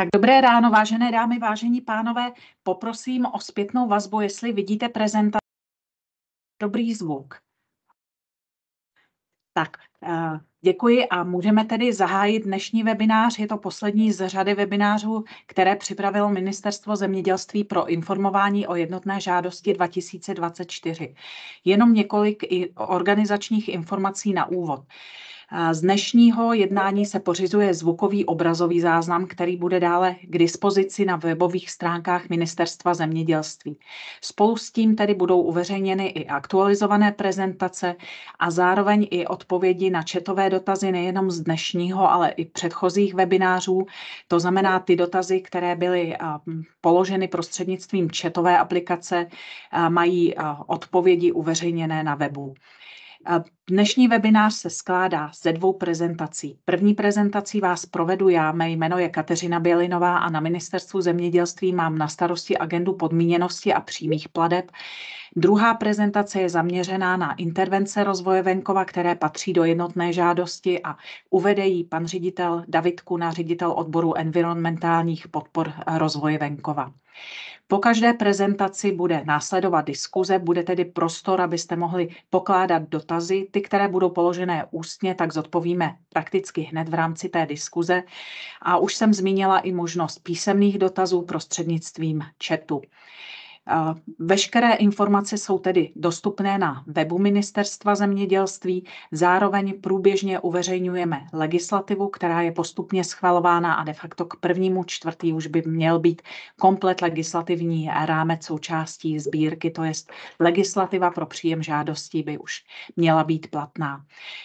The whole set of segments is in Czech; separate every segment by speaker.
Speaker 1: Tak dobré ráno, vážené dámy, vážení pánové. Poprosím o zpětnou vazbu, jestli vidíte prezentaci. Dobrý zvuk. Tak, eh, děkuji a můžeme tedy zahájit dnešní webinář. Je to poslední z řady webinářů, které připravilo Ministerstvo zemědělství pro informování o jednotné žádosti 2024. Jenom několik organizačních informací na úvod. Z dnešního jednání se pořizuje zvukový obrazový záznam, který bude dále k dispozici na webových stránkách Ministerstva zemědělství. Spolu s tím tedy budou uveřejněny i aktualizované prezentace a zároveň i odpovědi na četové dotazy nejenom z dnešního, ale i předchozích webinářů. To znamená ty dotazy, které byly položeny prostřednictvím četové aplikace, mají odpovědi uveřejněné na webu. Dnešní webinář se skládá ze dvou prezentací. První prezentací vás provedu já, mé jméno je Kateřina Bělinová a na Ministerstvu zemědělství mám na starosti agendu podmíněnosti a přímých pladeb. Druhá prezentace je zaměřená na intervence rozvoje venkova, které patří do jednotné žádosti a uvede ji pan ředitel David Kuna, ředitel odboru environmentálních podpor rozvoje venkova. Po každé prezentaci bude následovat diskuze, bude tedy prostor, abyste mohli pokládat dotazy. Ty, které budou položené ústně, tak zodpovíme prakticky hned v rámci té diskuze. A už jsem zmínila i možnost písemných dotazů prostřednictvím chatu. Eh, veškeré informace jsou tedy dostupné na webu Ministerstva zemědělství. Zároveň průběžně uveřejňujeme legislativu, která je postupně schvalována a de facto k prvnímu čtvrtý už by měl být komplet legislativní rámec součástí sbírky, to je legislativa pro příjem žádostí by už měla být platná.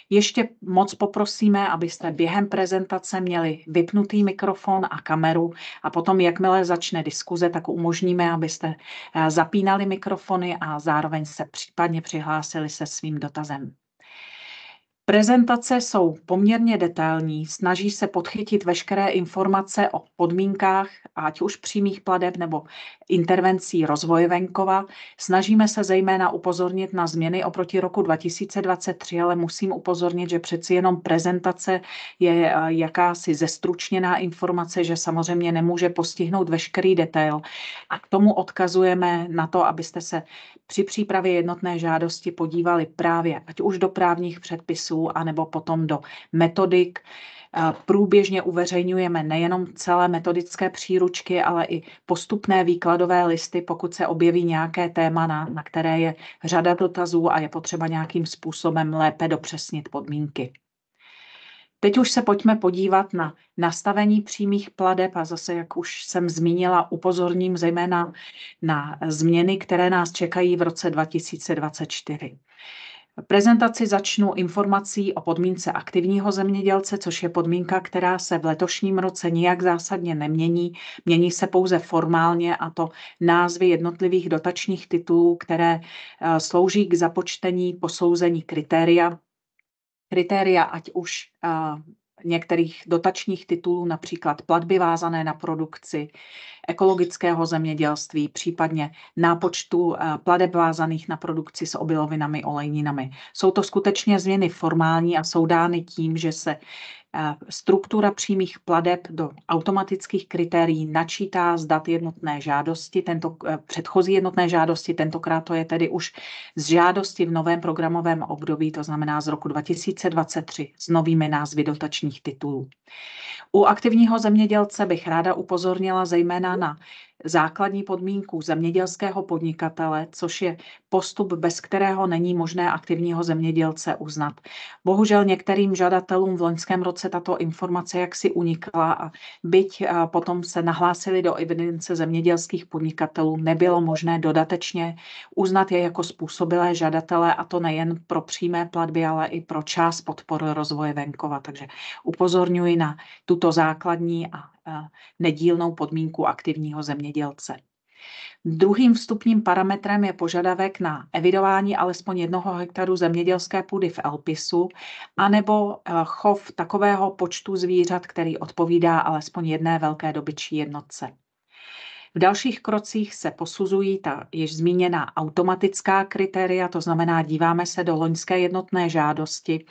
Speaker 1: Ještě moc poprosíme, abyste během prezentace měli vypnutý mikrofon a kameru a potom, jakmile začne diskuze, tak umožníme, abyste zapínali mikrofony a zároveň se případně přihlásili se svým dotazem. Prezentace jsou poměrně detailní, snaží se podchytit veškeré informace o podmínkách, ať už přímých pladeb nebo intervencí rozvoje venkova. Snažíme se zejména upozornit na změny oproti roku 2023, ale musím upozornit, že přeci jenom prezentace je eh, jakási zestručněná informace, že samozřejmě nemůže postihnout veškerý detail. A k tomu odkazujeme na to, abyste se při přípravě jednotné žádosti podívali právě ať už do právních předpisů, kurzů anebo potom do metodik. E, průběžně uveřejňujeme nejenom celé metodické příručky, ale i postupné výkladové listy, pokud se objeví nějaké téma, na, na které je řada dotazů a je potřeba nějakým způsobem lépe dopřesnit podmínky. Teď už se pojďme podívat na nastavení přímých pladeb a zase, jak už jsem zmínila, upozorním zejména na změny, které nás čekají v roce 2024. Prezentaci začnu informací o podmínce aktivního zemědělce, což je podmínka, která se v letošním roce nijak zásadně nemění. Mění se pouze formálně a to názvy jednotlivých dotačních titulů, které eh, slouží k započtení posouzení kritéria kritéria, ať už eh, některých dotačních titulů, například platby vázané na produkci, ekologického zemědělství, případně nápočtu eh, pladeb vázaných na produkci s obilovinami, olejninami. Jsou to skutečně změny formální a jsou dány tím, že se Eh, struktura přímých pladeb do automatických kritérií načítá z dat jednotné žádosti, tento, eh, předchozí jednotné žádosti, tentokrát to je tedy už z žádosti v novém programovém období, to znamená z roku 2023, s novými názvy dotačních titulů. U aktivního zemědělce bych ráda upozornila zejména na základní podmínku zemědělského podnikatele, což je postup, bez kterého není možné aktivního zemědělce uznat. Bohužel některým žadatelům v loňském roce tato informace jaksi unikla a byť potom se nahlásili do evidence zemědělských podnikatelů, nebylo možné dodatečně uznat je jako způsobilé žadatele a to nejen pro přímé platby, ale i pro část podpory rozvoje venkova. Takže upozorňuji na tuto základní a Eh, nedílnou podmínku aktivního zemědělce. Druhým vstupním parametrem je požadavek na evidování alespoň jednoho hektaru zemědělské půdy v Elpisu, anebo eh, chov takového počtu zvířat, který odpovídá alespoň jedné velké dobyčí jednotce. V dalších krocích se posuzují ta již zmíněná automatická kritéria, to znamená díváme se do loňské jednotné žádosti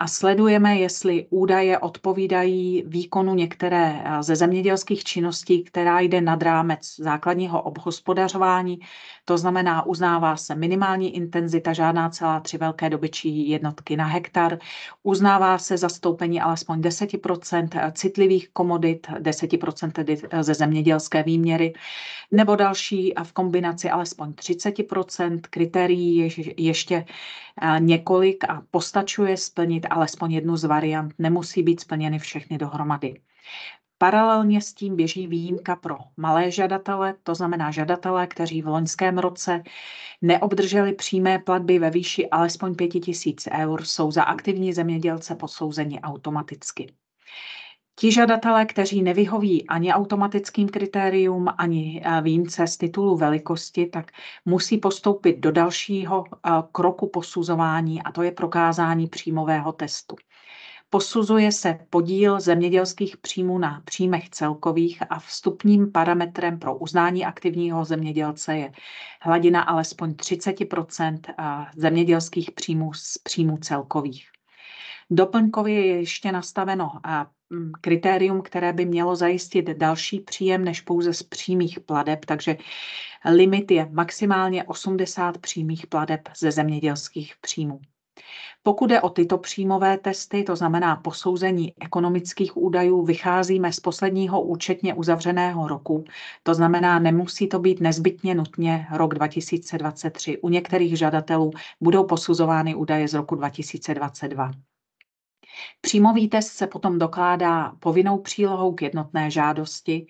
Speaker 1: a sledujeme, jestli údaje odpovídají výkonu některé ze zemědělských činností, která jde nad rámec základního obhospodařování, to znamená uznává se minimální intenzita žádná celá tři velké dobyčí jednotky na hektar, uznává se zastoupení alespoň 10% citlivých komodit, 10% tedy e, ze zemědělské výměry nebo další a v kombinaci alespoň 30 kritérií je ještě eh, několik a postačuje splnit alespoň jednu z variant, nemusí být splněny všechny dohromady. Paralelně s tím běží výjimka pro malé žadatele, to znamená žadatele, kteří v loňském roce neobdrželi přímé platby ve výši alespoň 5000 eur, jsou za aktivní zemědělce posouzeni automaticky. Ti žadatelé, kteří nevyhoví ani automatickým kritérium, ani eh, výjimce z titulu velikosti, tak musí postoupit do dalšího eh, kroku posuzování, a to je prokázání příjmového testu. Posuzuje se podíl zemědělských příjmů na příjmech celkových a vstupním parametrem pro uznání aktivního zemědělce je hladina alespoň 30 eh, zemědělských příjmů z příjmů celkových. Doplňkově je ještě nastaveno mm, kritérium, které by mělo zajistit další příjem než pouze z přímých pladeb, takže limit je maximálně 80 přímých pladeb ze zemědělských příjmů. Pokud je o tyto příjmové testy, to znamená posouzení ekonomických údajů, vycházíme z posledního účetně uzavřeného roku. To znamená, nemusí to být nezbytně nutně rok 2023. U některých žadatelů budou posuzovány údaje z roku 2022. Přímový test se potom dokládá povinnou přílohou k jednotné žádosti,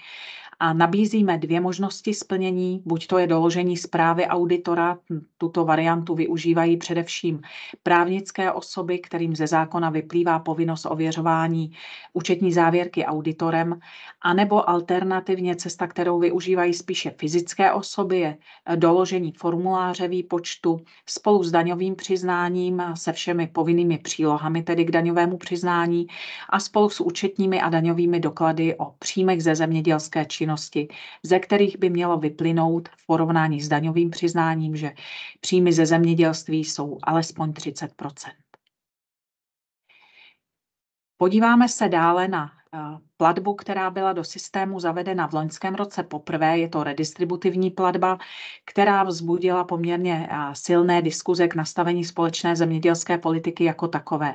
Speaker 1: a nabízíme dvě možnosti splnění. Buď to je doložení zprávy auditora, hm, tuto variantu využívají především právnické osoby, kterým ze zákona vyplývá povinnost ověřování účetní závěrky auditorem, anebo alternativně cesta, kterou využívají spíše fyzické osoby, je doložení formuláře výpočtu spolu s daňovým přiznáním, se všemi povinnými přílohami, tedy k daňovému přiznání a spolu s účetními a daňovými doklady o příjmech ze zemědělské činnosti činnosti, ze kterých by mělo vyplynout v porovnání s daňovým přiznáním, že příjmy ze zemědělství jsou alespoň 30 Podíváme se dále na Eh, platbu, která byla do systému zavedena v loňském roce poprvé. Je to redistributivní platba, která vzbudila poměrně eh, silné diskuze k nastavení společné zemědělské politiky jako takové.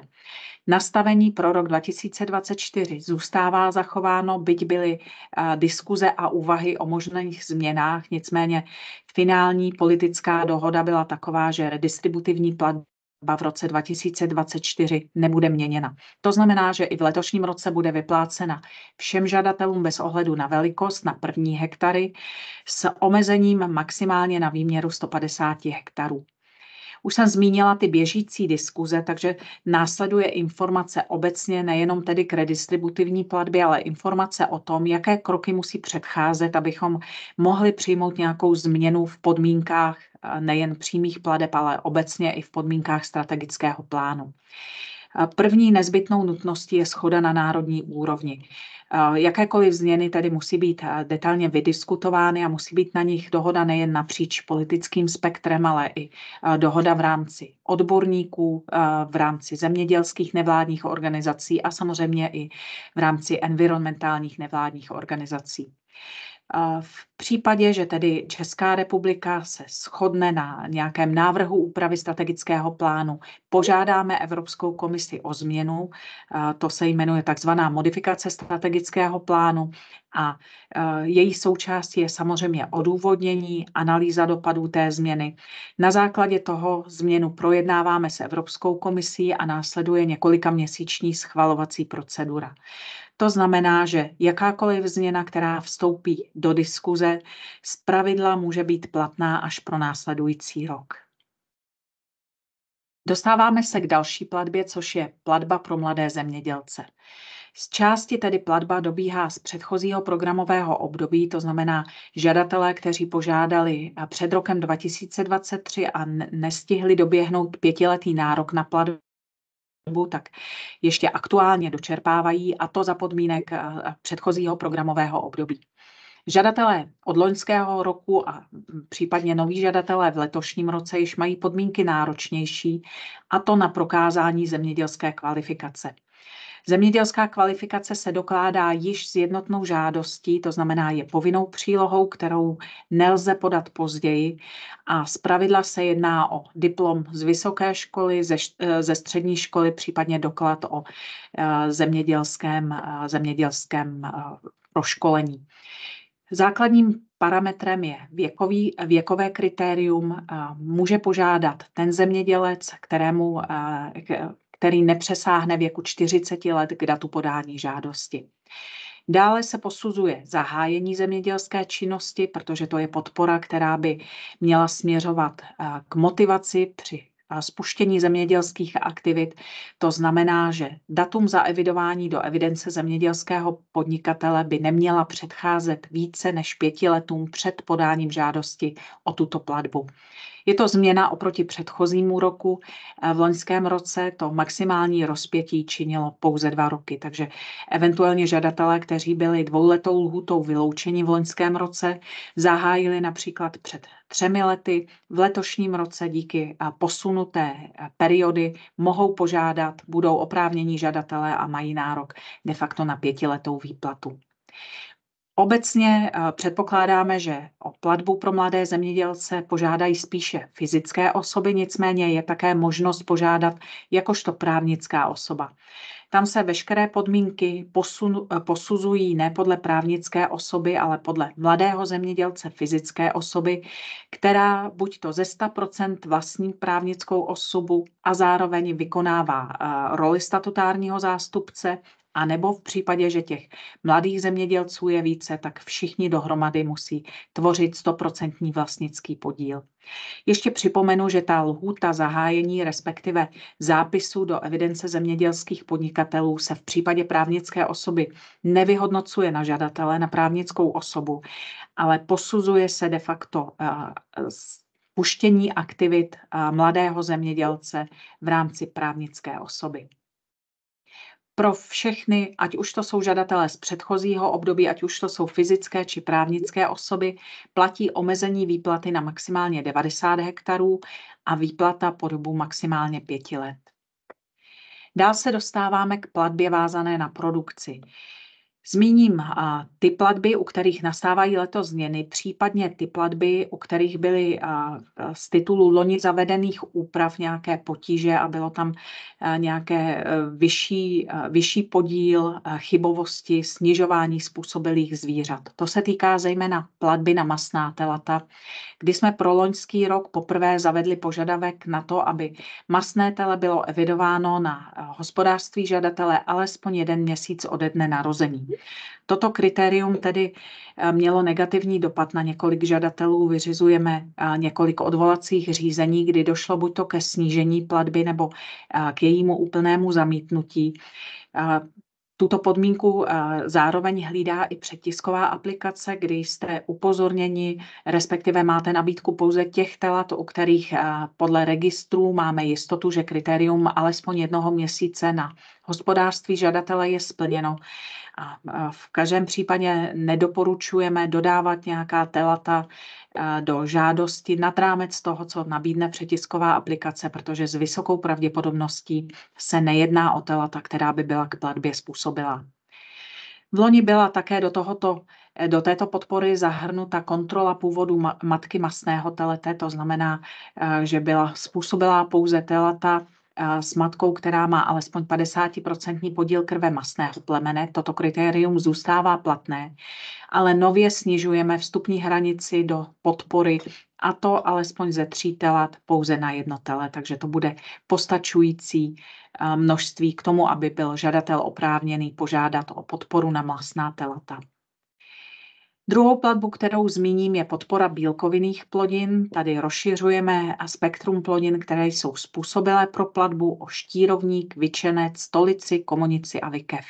Speaker 1: Nastavení pro rok 2024 zůstává zachováno, byť byly eh, diskuze a úvahy o možných změnách, nicméně finální politická dohoda byla taková, že redistributivní platba v roce 2024 nebude měněna. To znamená, že i v letošním roce bude vyplácena všem žadatelům bez ohledu na velikost na první hektary s omezením maximálně na výměru 150 hektarů. Už jsem zmínila ty běžící diskuze, takže následuje informace obecně nejenom tedy k redistributivní platbě, ale informace o tom, jaké kroky musí předcházet, abychom mohli přijmout nějakou změnu v podmínkách eh, nejen přímých pladeb, ale obecně i v podmínkách strategického plánu. Eh, první nezbytnou nutností je schoda na národní úrovni. Eh, jakékoliv změny tedy musí být eh, detailně vydiskutovány a musí být na nich dohoda nejen napříč politickým spektrem, ale i eh, dohoda v rámci odborníků, v rámci zemědělských nevládních organizací a samozřejmě i v rámci environmentálních nevládních organizací. V případě, že tedy Česká republika se shodne na nějakém návrhu úpravy strategického plánu, požádáme Evropskou komisi o změnu. To se jmenuje takzvaná modifikace strategického plánu a e, její součástí je samozřejmě odůvodnění, analýza dopadů té změny. Na základě toho změnu projednáváme s Evropskou komisí a následuje několika měsíční schvalovací procedura. To znamená, že jakákoliv změna, která vstoupí do diskuze, z pravidla může být platná až pro následující rok. Dostáváme se k další platbě, což je platba pro mladé zemědělce. Z části tedy platba dobíhá z předchozího programového období, to znamená žadatelé, kteří požádali před rokem 2023 a nestihli doběhnout pětiletý nárok na platbu, dobu, tak ještě aktuálně dočerpávají a to za podmínek eh, předchozího programového období. Žadatelé od loňského roku a mm, případně noví žadatelé v letošním roce již mají podmínky náročnější, a to na prokázání zemědělské kvalifikace. Zemědělská kvalifikace se dokládá již s jednotnou žádostí, to znamená je povinnou přílohou, kterou nelze podat později a pravidla se jedná o diplom z vysoké školy, ze, eh, ze střední školy, případně doklad o eh, zemědělském, eh, zemědělském proškolení. Základním parametrem je věkový, věkové kritérium. Může požádat ten zemědělec, kterému který nepřesáhne věku 40 let k datu podání žádosti. Dále se posuzuje zahájení zemědělské činnosti, protože to je podpora, která by měla směřovat eh, k motivaci při eh, spuštění zemědělských aktivit. To znamená, že datum zaevidování do evidence zemědělského podnikatele by neměla předcházet více než pěti letům před podáním žádosti o tuto platbu. Je to změna oproti předchozímu roku. Eh, v loňském roce to maximální rozpětí činilo pouze dva roky, takže eventuálně žadatelé, kteří byli dvouletou lhutou vyloučeni v loňském roce, zahájili například před třemi lety. V letošním roce díky eh, posunuté eh, periody mohou požádat, budou oprávnění žadatelé a mají nárok de facto na pětiletou výplatu. Obecně eh, předpokládáme, že o platbu pro mladé zemědělce požádají spíše fyzické osoby, nicméně je také možnost požádat jakožto právnická osoba. Tam se veškeré podmínky posun, eh, posuzují ne podle právnické osoby, ale podle mladého zemědělce fyzické osoby, která buď to ze 100% vlastní právnickou osobu a zároveň vykonává eh, roli statutárního zástupce a nebo v případě, že těch mladých zemědělců je více, tak všichni dohromady musí tvořit 100% vlastnický podíl. Ještě připomenu, že ta lhůta zahájení, respektive zápisu do evidence zemědělských podnikatelů se v případě právnické osoby nevyhodnocuje na žadatele, na právnickou osobu, ale posuzuje se de facto puštění aktivit mladého zemědělce v rámci právnické osoby pro všechny, ať už to jsou žadatelé z předchozího období, ať už to jsou fyzické či právnické osoby, platí omezení výplaty na maximálně 90 hektarů a výplata po dobu maximálně 5 let. Dál se dostáváme k platbě vázané na produkci. Zmíním ty platby, u kterých nastávají letos změny, případně ty platby, u kterých byly z titulu loni zavedených úprav nějaké potíže a bylo tam nějaké e, vyšší, e, vyšší podíl e, chybovosti, snižování způsobilých zvířat. To se týká zejména platby na masná telata, kdy jsme pro loňský rok poprvé zavedli požadavek na to, aby masné tele bylo evidováno na hospodářství žadatele alespoň jeden měsíc ode dne narození. Toto kritérium tedy eh, mělo negativní dopad na několik žadatelů. Vyřizujeme eh, několik odvolacích řízení, kdy došlo buď to ke snížení platby nebo eh, k jejímu úplnému zamítnutí. Tuto podmínku zároveň hlídá i přetisková aplikace, kdy jste upozorněni, respektive máte nabídku pouze těch telat, u kterých podle registrů máme jistotu, že kritérium alespoň jednoho měsíce na hospodářství žadatele je splněno. A v každém případě nedoporučujeme dodávat nějaká telata do žádosti nad rámec toho, co nabídne přetisková aplikace, protože s vysokou pravděpodobností se nejedná o telata, která by byla k platbě způsobila. V loni byla také do, tohoto, do této podpory zahrnuta kontrola původu matky masného telete, to znamená, že byla způsobila pouze telata, Eh, s matkou, která má alespoň 50% podíl krve masného plemene. Toto kritérium zůstává platné, ale nově snižujeme vstupní hranici do podpory a to alespoň ze tří telat pouze na jedno tele, takže to bude postačující eh, množství k tomu, aby byl žadatel oprávněný požádat o podporu na masná telata. Druhou platbu, kterou zmíním, je podpora bílkovinných plodin. Tady rozšiřujeme a spektrum plodin, které jsou způsobilé pro platbu o štírovník, vyčenec, stolici, komunici a vykev.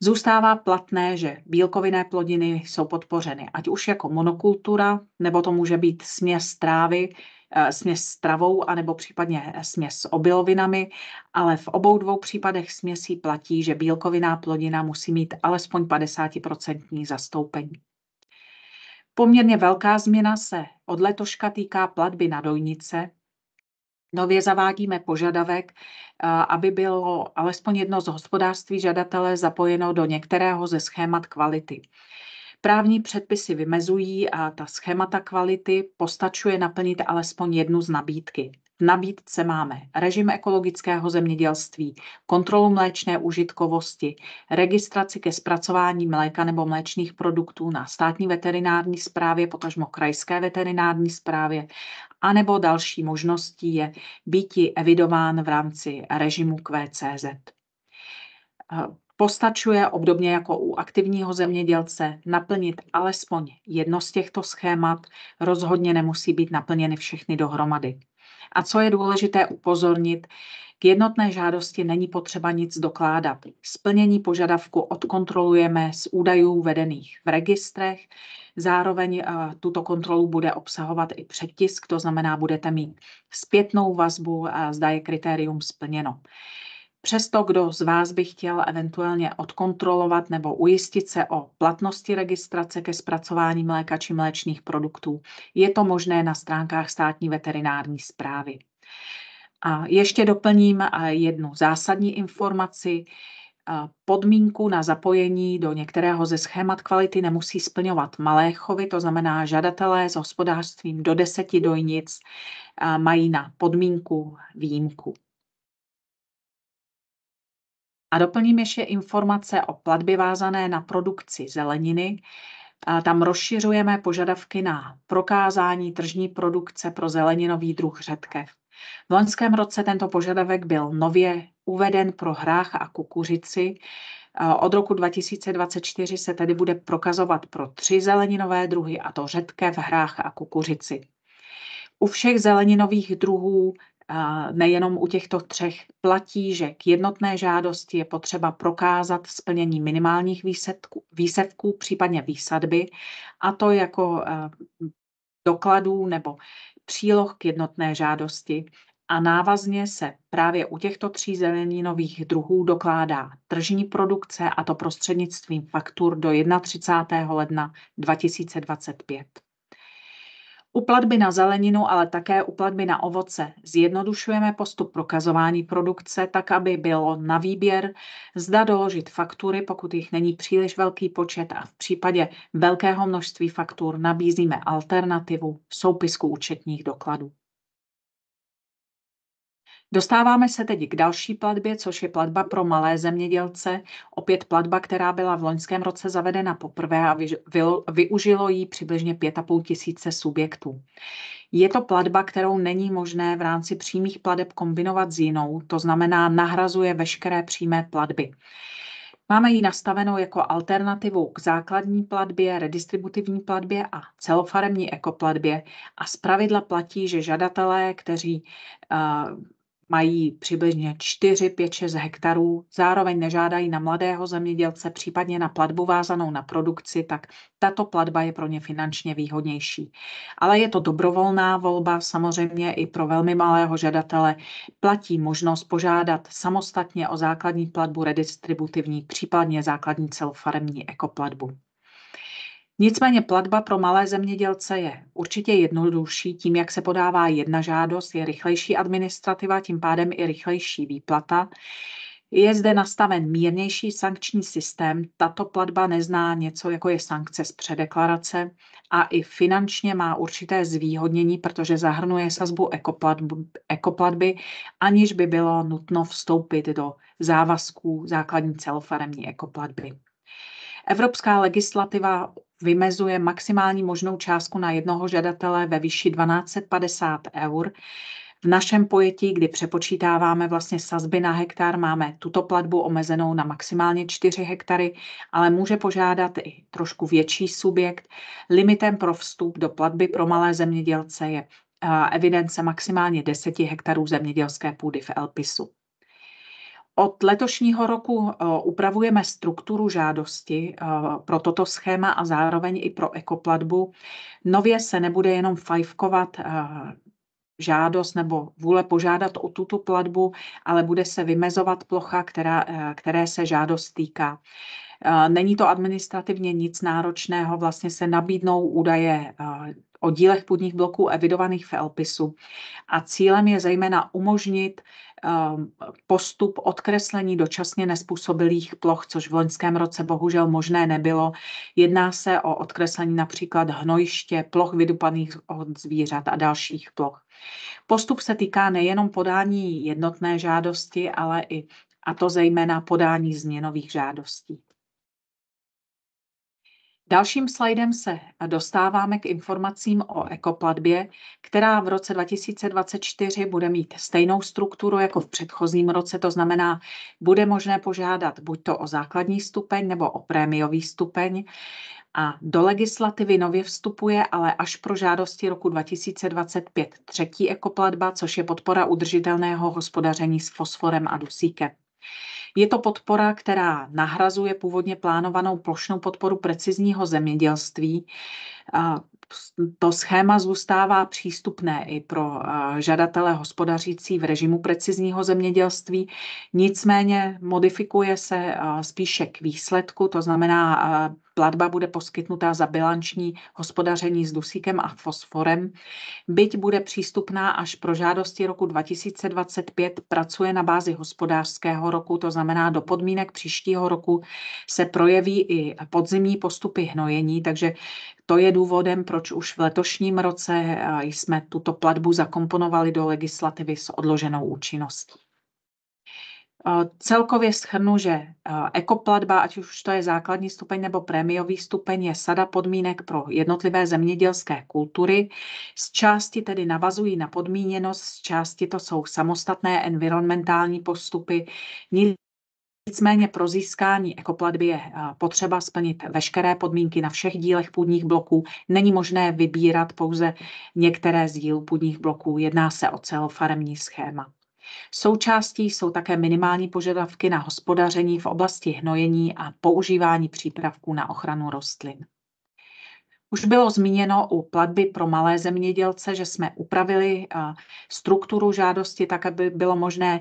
Speaker 1: Zůstává platné, že bílkovinné plodiny jsou podpořeny, ať už jako monokultura, nebo to může být směs trávy, Eh, směs s travou anebo případně směs s obilovinami, ale v obou dvou případech směsí platí, že bílkoviná plodina musí mít alespoň 50% zastoupení. Poměrně velká změna se od letoška týká platby na dojnice. Nově zavádíme požadavek, eh, aby bylo alespoň jedno z hospodářství žadatele zapojeno do některého ze schémat kvality. Právní předpisy vymezují a ta schémata kvality postačuje naplnit alespoň jednu z nabídky. V nabídce máme režim ekologického zemědělství, kontrolu mléčné užitkovosti, registraci ke zpracování mléka nebo mléčných produktů na státní veterinární správě, potažmo krajské veterinární správě, anebo další možností je býti evidován v rámci režimu QCZ. Postačuje obdobně jako u aktivního zemědělce naplnit alespoň jedno z těchto schémat, rozhodně nemusí být naplněny všechny dohromady. A co je důležité upozornit, k jednotné žádosti není potřeba nic dokládat. Splnění požadavku odkontrolujeme z údajů vedených v registrech. Zároveň eh, tuto kontrolu bude obsahovat i přetisk, to znamená, budete mít zpětnou vazbu, zda je kritérium splněno. Přesto, kdo z vás by chtěl eventuálně odkontrolovat nebo ujistit se o platnosti registrace ke zpracování mléka či mléčných produktů, je to možné na stránkách státní veterinární zprávy. A ještě doplním jednu zásadní informaci. Podmínku na zapojení do některého ze schémat kvality nemusí splňovat malé chovy, to znamená žadatelé s hospodářstvím do deseti dojnic mají na podmínku výjimku. A doplním ještě informace o platby vázané na produkci zeleniny. Tam rozšiřujeme požadavky na prokázání tržní produkce pro zeleninový druh řetkev. V loňském roce tento požadavek byl nově uveden pro hrách a kukuřici. Od roku 2024 se tedy bude prokazovat pro tři zeleninové druhy, a to řetkev, hrách a kukuřici. U všech zeleninových druhů nejenom u těchto třech platí, že k jednotné žádosti je potřeba prokázat splnění minimálních výsledků, výsledků případně výsadby, a to jako eh, dokladů nebo příloh k jednotné žádosti a návazně se právě u těchto tří zeleninových druhů dokládá tržní produkce a to prostřednictvím faktur do 31. ledna 2025. U platby na zeleninu, ale také u platby na ovoce zjednodušujeme postup prokazování produkce tak, aby bylo na výběr, zda doložit faktury, pokud jich není příliš velký počet a v případě velkého množství faktur nabízíme alternativu soupisku účetních dokladů. Dostáváme se teď k další platbě, což je platba pro malé zemědělce. Opět platba, která byla v loňském roce zavedena poprvé a využilo ji přibližně 5,5 tisíce subjektů. Je to platba, kterou není možné v rámci přímých plateb kombinovat s jinou, to znamená nahrazuje veškeré přímé platby. Máme ji nastavenou jako alternativu k základní platbě, redistributivní platbě a celofaremní ekoplatbě a zpravidla platí, že žadatelé, kteří uh, Mají přibližně 4, 5, 6 hektarů, zároveň nežádají na mladého zemědělce, případně na platbu vázanou na produkci, tak tato platba je pro ně finančně výhodnější. Ale je to dobrovolná volba, samozřejmě i pro velmi malého žadatele platí možnost požádat samostatně o základní platbu redistributivní, případně základní celofaremní ekoplatbu. Nicméně platba pro malé zemědělce je určitě jednodušší, tím jak se podává jedna žádost, je rychlejší administrativa, tím pádem i rychlejší výplata. Je zde nastaven mírnější sankční systém. Tato platba nezná něco, jako je sankce z předeklarace a i finančně má určité zvýhodnění, protože zahrnuje sazbu ekoplatby, aniž by bylo nutno vstoupit do závazků základní celofaremní ekoplatby. Evropská legislativa vymezuje maximální možnou částku na jednoho žadatele ve výši 1250 eur. V našem pojetí, kdy přepočítáváme vlastně sazby na hektar, máme tuto platbu omezenou na maximálně 4 hektary, ale může požádat i trošku větší subjekt. Limitem pro vstup do platby pro malé zemědělce je eh, evidence maximálně 10 hektarů zemědělské půdy v Elpisu. Od letošního roku eh, upravujeme strukturu žádosti eh, pro toto schéma a zároveň i pro ekoplatbu. Nově se nebude jenom fajfkovat eh, žádost nebo vůle požádat o tuto platbu, ale bude se vymezovat plocha, která, které se žádost týká. Není to administrativně nic náročného, vlastně se nabídnou údaje o dílech půdních bloků evidovaných v Elpisu. A cílem je zejména umožnit Um, postup odkreslení dočasně nespůsobilých ploch, což v loňském roce bohužel možné nebylo. Jedná se o odkreslení například hnojiště, ploch vydupaných od zvířat a dalších ploch. Postup se týká nejenom podání jednotné žádosti, ale i a to zejména podání změnových žádostí. Dalším slajdem se dostáváme k informacím o ekoplatbě, která v roce 2024 bude mít stejnou strukturu jako v předchozím roce, to znamená, bude možné požádat buď to o základní stupeň nebo o prémiový stupeň. A do legislativy nově vstupuje ale až pro žádosti roku 2025 třetí ekoplatba, což je podpora udržitelného hospodaření s fosforem a dusíkem. Je to podpora, která nahrazuje původně plánovanou plošnou podporu precizního zemědělství. To schéma zůstává přístupné i pro žadatele hospodařící v režimu precizního zemědělství, nicméně modifikuje se spíše k výsledku, to znamená Platba bude poskytnutá za bilanční hospodaření s dusíkem a fosforem. Byť bude přístupná až pro žádosti roku 2025, pracuje na bázi hospodářského roku, to znamená do podmínek příštího roku se projeví i podzimní postupy hnojení, takže to je důvodem, proč už v letošním roce eh, jsme tuto platbu zakomponovali do legislativy s odloženou účinností. Eh, celkově schrnu, že eh, ekoplatba, ať už to je základní stupeň nebo prémiový stupeň, je sada podmínek pro jednotlivé zemědělské kultury. Z části tedy navazují na podmíněnost, z části to jsou samostatné environmentální postupy. Nicméně pro získání ekoplatby je eh, potřeba splnit veškeré podmínky na všech dílech půdních bloků. Není možné vybírat pouze některé z dílů půdních bloků. Jedná se o celofaremní schéma. Součástí jsou také minimální požadavky na hospodaření v oblasti hnojení a používání přípravků na ochranu rostlin. Už bylo zmíněno u platby pro malé zemědělce, že jsme upravili eh, strukturu žádosti tak, aby bylo možné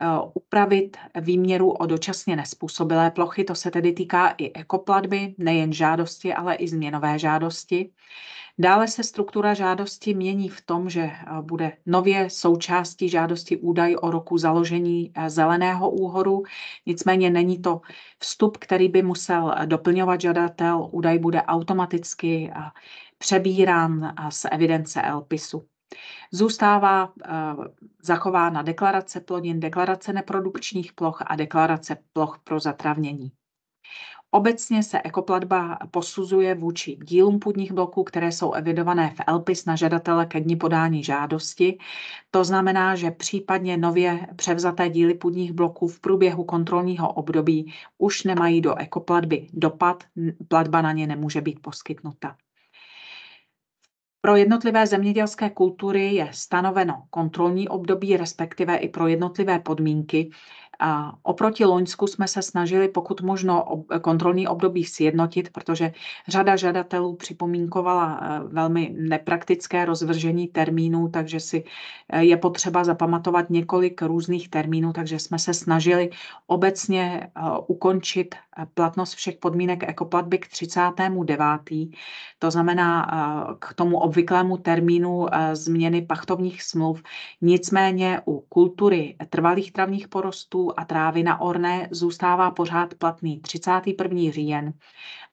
Speaker 1: Eh, upravit výměru o dočasně nespůsobilé plochy. To se tedy týká i ekoplatby, nejen žádosti, ale i změnové žádosti. Dále se struktura žádosti mění v tom, že eh, bude nově součástí žádosti údaj o roku založení eh, zeleného úhoru, nicméně není to vstup, který by musel doplňovat žadatel, údaj bude automaticky přebírán z evidence LPISu. Zůstává eh, zachována deklarace plodin, deklarace neprodukčních ploch a deklarace ploch pro zatravnění. Obecně se ekoplatba posuzuje vůči dílům půdních bloků, které jsou evidované v LPIS na žadatele ke dní podání žádosti. To znamená, že případně nově převzaté díly půdních bloků v průběhu kontrolního období už nemají do ekoplatby dopad, platba na ně nemůže být poskytnuta. Pro jednotlivé zemědělské kultury je stanoveno kontrolní období, respektive i pro jednotlivé podmínky, oproti Loňsku jsme se snažili pokud možno kontrolní období sjednotit, protože řada žadatelů připomínkovala eh, velmi nepraktické rozvržení termínů, takže si eh, je potřeba zapamatovat několik různých termínů, takže jsme se snažili obecně eh, ukončit platnost všech podmínek ekoplatby k 39. To znamená k tomu obvyklému termínu změny pachtovních smluv. Nicméně u kultury trvalých travních porostů a trávy na orné zůstává pořád platný 31. říjen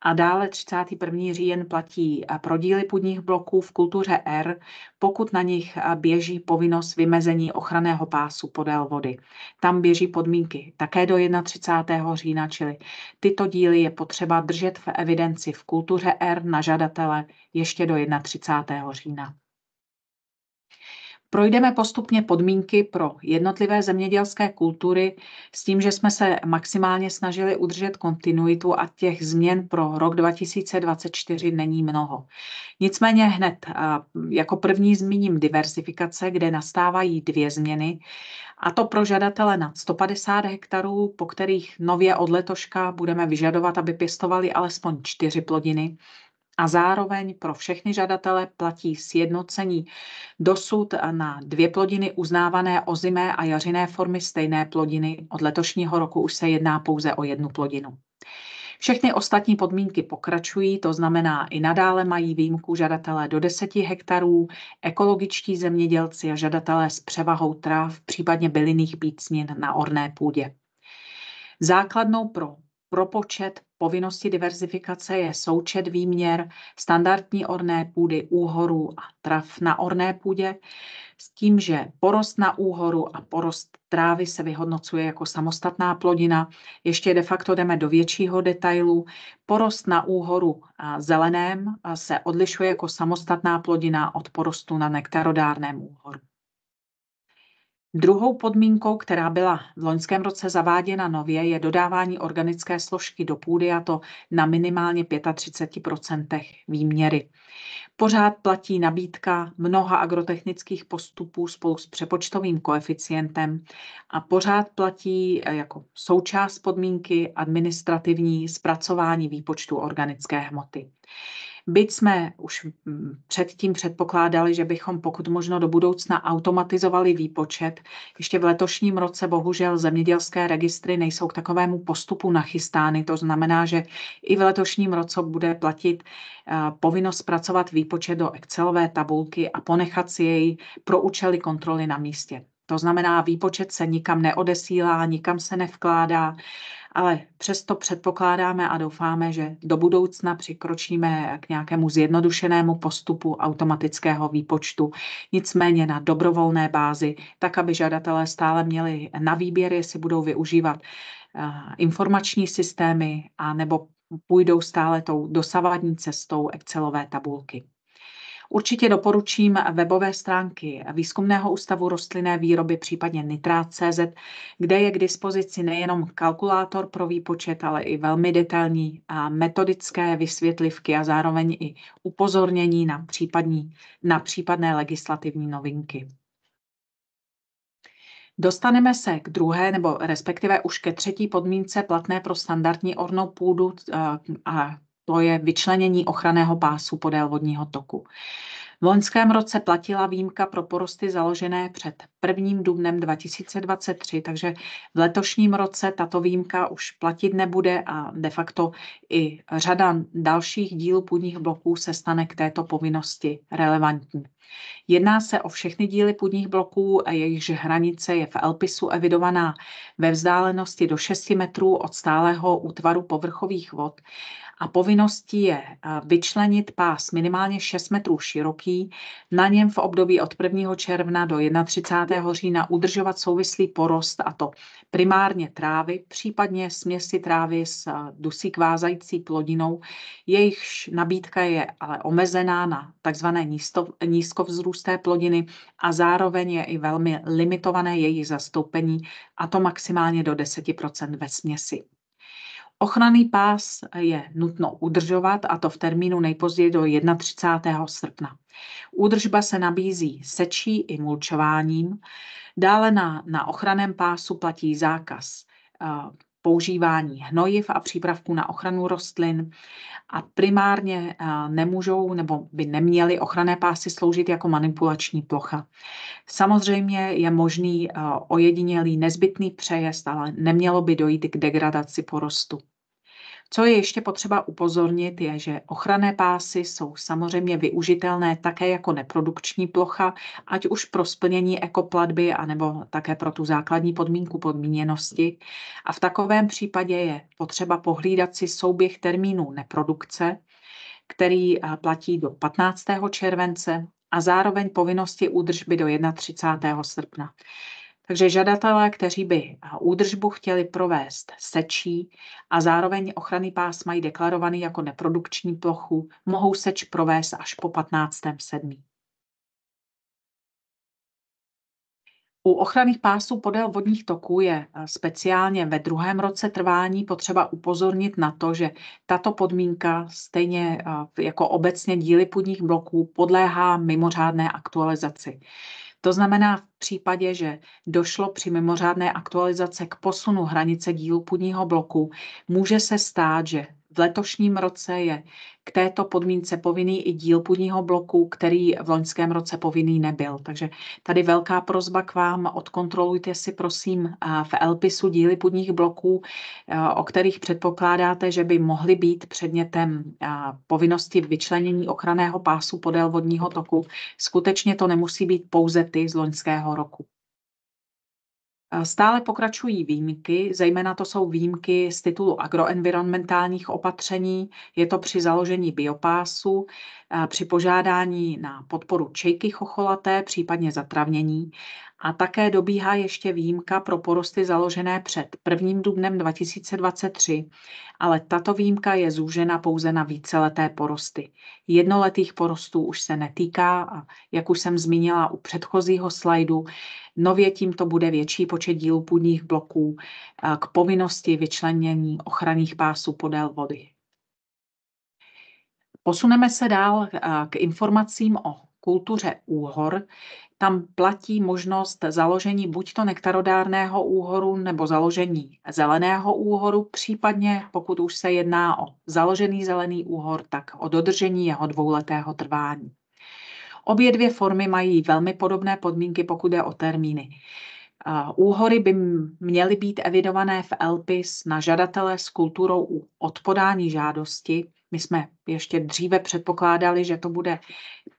Speaker 1: a dále 31. říjen platí pro díly půdních bloků v kultuře R, pokud na nich běží povinnost vymezení ochranného pásu podél vody. Tam běží podmínky také do 31. října, čili tyto díly je potřeba držet v evidenci v kultuře R na žadatele ještě do 31. října. Projdeme postupně podmínky pro jednotlivé zemědělské kultury s tím, že jsme se maximálně snažili udržet kontinuitu a těch změn pro rok 2024 není mnoho. Nicméně hned jako první zmíním diversifikace, kde nastávají dvě změny, a to pro žadatele nad 150 hektarů, po kterých nově od letoška budeme vyžadovat, aby pěstovali alespoň čtyři plodiny, a zároveň pro všechny žadatele platí sjednocení dosud na dvě plodiny uznávané ozimé a jařiné formy stejné plodiny. Od letošního roku už se jedná pouze o jednu plodinu. Všechny ostatní podmínky pokračují, to znamená i nadále mají výjimku žadatelé do 10 hektarů, ekologičtí zemědělci a žadatelé s převahou tráv, případně bylinných pícnin na orné půdě. Základnou pro propočet povinnosti diverzifikace je součet výměr standardní orné půdy úhorů a trav na orné půdě s tím, že porost na úhoru a porost trávy se vyhodnocuje jako samostatná plodina. Ještě de facto jdeme do většího detailu. Porost na úhoru zeleném se odlišuje jako samostatná plodina od porostu na nektarodárném úhoru. Druhou podmínkou, která byla v loňském roce zaváděna nově, je dodávání organické složky do půdy a to na minimálně 35 výměry. Pořád platí nabídka mnoha agrotechnických postupů spolu s přepočtovým koeficientem a pořád platí eh, jako součást podmínky administrativní zpracování výpočtu organické hmoty. Byť jsme už mm, předtím předpokládali, že bychom pokud možno do budoucna automatizovali výpočet, ještě v letošním roce bohužel zemědělské registry nejsou k takovému postupu nachystány. To znamená, že i v letošním roce bude platit eh, povinnost zpracovat výpočet do Excelové tabulky a ponechat si jej pro účely kontroly na místě. To znamená, výpočet se nikam neodesílá, nikam se nevkládá ale přesto předpokládáme a doufáme, že do budoucna přikročíme k nějakému zjednodušenému postupu automatického výpočtu, nicméně na dobrovolné bázi, tak aby žadatelé stále měli na výběr, jestli budou využívat eh, informační systémy a nebo půjdou stále tou dosavadní cestou Excelové tabulky. Určitě doporučím webové stránky Výzkumného ústavu rostlinné výroby, případně nitrát.cz, kde je k dispozici nejenom kalkulátor pro výpočet, ale i velmi detailní a metodické vysvětlivky a zároveň i upozornění na, případní, na případné legislativní novinky. Dostaneme se k druhé, nebo respektive už ke třetí podmínce platné pro standardní ornou půdu eh, a to je vyčlenění ochranného pásu podél vodního toku. V loňském roce platila výjimka pro porosty založené před 1. dubnem 2023, takže v letošním roce tato výjimka už platit nebude a de facto i řada dalších dílů půdních bloků se stane k této povinnosti relevantní. Jedná se o všechny díly půdních bloků, jejichž hranice je v Elpisu evidovaná ve vzdálenosti do 6 metrů od stálého útvaru povrchových vod a povinností je eh, vyčlenit pás minimálně 6 metrů široký, na něm v období od 1. června do 31. října udržovat souvislý porost, a to primárně trávy, případně směsi trávy s eh, dusík vázající plodinou. Jejichž nabídka je ale omezená na tzv. nízkovzrůsté plodiny a zároveň je i velmi limitované jejich zastoupení, a to maximálně do 10 ve směsi. Ochranný pás je nutno udržovat a to v termínu nejpozději do 31. srpna. Údržba se nabízí sečí i mulčováním. Dále na, na ochraném pásu platí zákaz eh, používání hnojiv a přípravků na ochranu rostlin a primárně eh, nemůžou nebo by neměly ochranné pásy sloužit jako manipulační plocha. Samozřejmě je možný eh, ojedinělý nezbytný přejezd, ale nemělo by dojít k degradaci porostu. Co je ještě potřeba upozornit, je, že ochranné pásy jsou samozřejmě využitelné také jako neprodukční plocha, ať už pro splnění ekoplatby, anebo také pro tu základní podmínku podmíněnosti. A v takovém případě je potřeba pohlídat si souběh termínů neprodukce, který eh, platí do 15. července a zároveň povinnosti údržby do 31. srpna. Takže žadatelé, kteří by údržbu chtěli provést sečí a zároveň ochranný pás mají deklarovaný jako neprodukční plochu, mohou seč provést až po 15.7. U ochranných pásů podél vodních toků je eh, speciálně ve druhém roce trvání potřeba upozornit na to, že tato podmínka stejně eh, jako obecně díly půdních bloků podléhá mimořádné aktualizaci. To znamená, v případě, že došlo při mimořádné aktualizace k posunu hranice dílu půdního bloku, může se stát, že v letošním roce je k této podmínce povinný i díl půdního bloku, který v loňském roce povinný nebyl. Takže tady velká prozba k vám, odkontrolujte si prosím v LPISu díly půdních bloků, o kterých předpokládáte, že by mohly být předmětem povinnosti vyčlenění ochranného pásu podél vodního toku. Skutečně to nemusí být pouze ty z loňského roku. Stále pokračují výjimky, zejména to jsou výjimky z titulu agroenvironmentálních opatření, je to při založení biopásu, eh, při požádání na podporu čejky chocholaté, případně zatravnění a také dobíhá ještě výjimka pro porosty založené před 1. dubnem 2023, ale tato výjimka je zúžena pouze na víceleté porosty. Jednoletých porostů už se netýká a jak už jsem zmínila u předchozího slajdu, nově tímto bude větší počet dílů půdních bloků k povinnosti vyčlenění ochranných pásů podél vody. Posuneme se dál k informacím o kultuře úhor, tam platí možnost založení buď to nektarodárného úhoru nebo založení zeleného úhoru, případně pokud už se jedná o založený zelený úhor, tak o dodržení jeho dvouletého trvání. Obě dvě formy mají velmi podobné podmínky, pokud je o termíny. Úhory by měly být evidované v LPIS na žadatele s kulturou od podání žádosti my jsme ještě dříve předpokládali, že to bude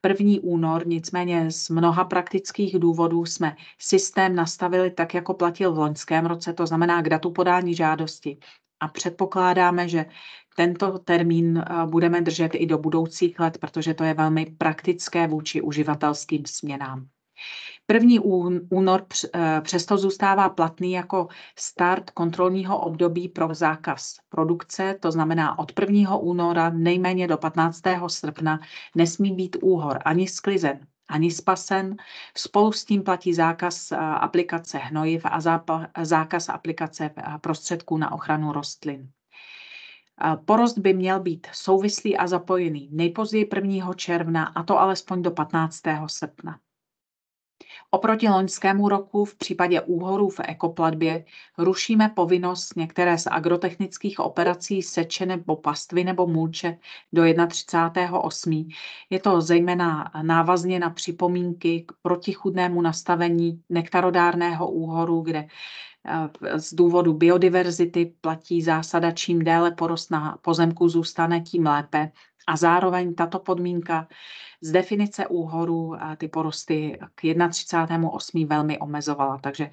Speaker 1: první únor, nicméně z mnoha praktických důvodů jsme systém nastavili tak, jako platil v loňském roce, to znamená k datu podání žádosti. A předpokládáme, že tento termín eh, budeme držet i do budoucích let, protože to je velmi praktické vůči uživatelským směnám. První únor eh, přesto zůstává platný jako start kontrolního období pro zákaz produkce, to znamená od 1. února nejméně do 15. srpna nesmí být úhor ani sklizen, ani spasen. Spolu s tím platí zákaz eh, aplikace hnojiv a zákaz aplikace eh, prostředků na ochranu rostlin. Porost by měl být souvislý a zapojený nejpozději 1. června, a to alespoň do 15. srpna. Oproti loňskému roku v případě úhorů v ekoplatbě rušíme povinnost některé z agrotechnických operací seče nebo pastvy nebo mulče do 31.8. Je to zejména návazně na připomínky k protichudnému nastavení nektarodárného úhoru, kde eh, z důvodu biodiverzity platí zásada, čím déle porost na pozemku zůstane, tím lépe. A zároveň tato podmínka z definice úhoru ty porosty k 31.8. velmi omezovala. Takže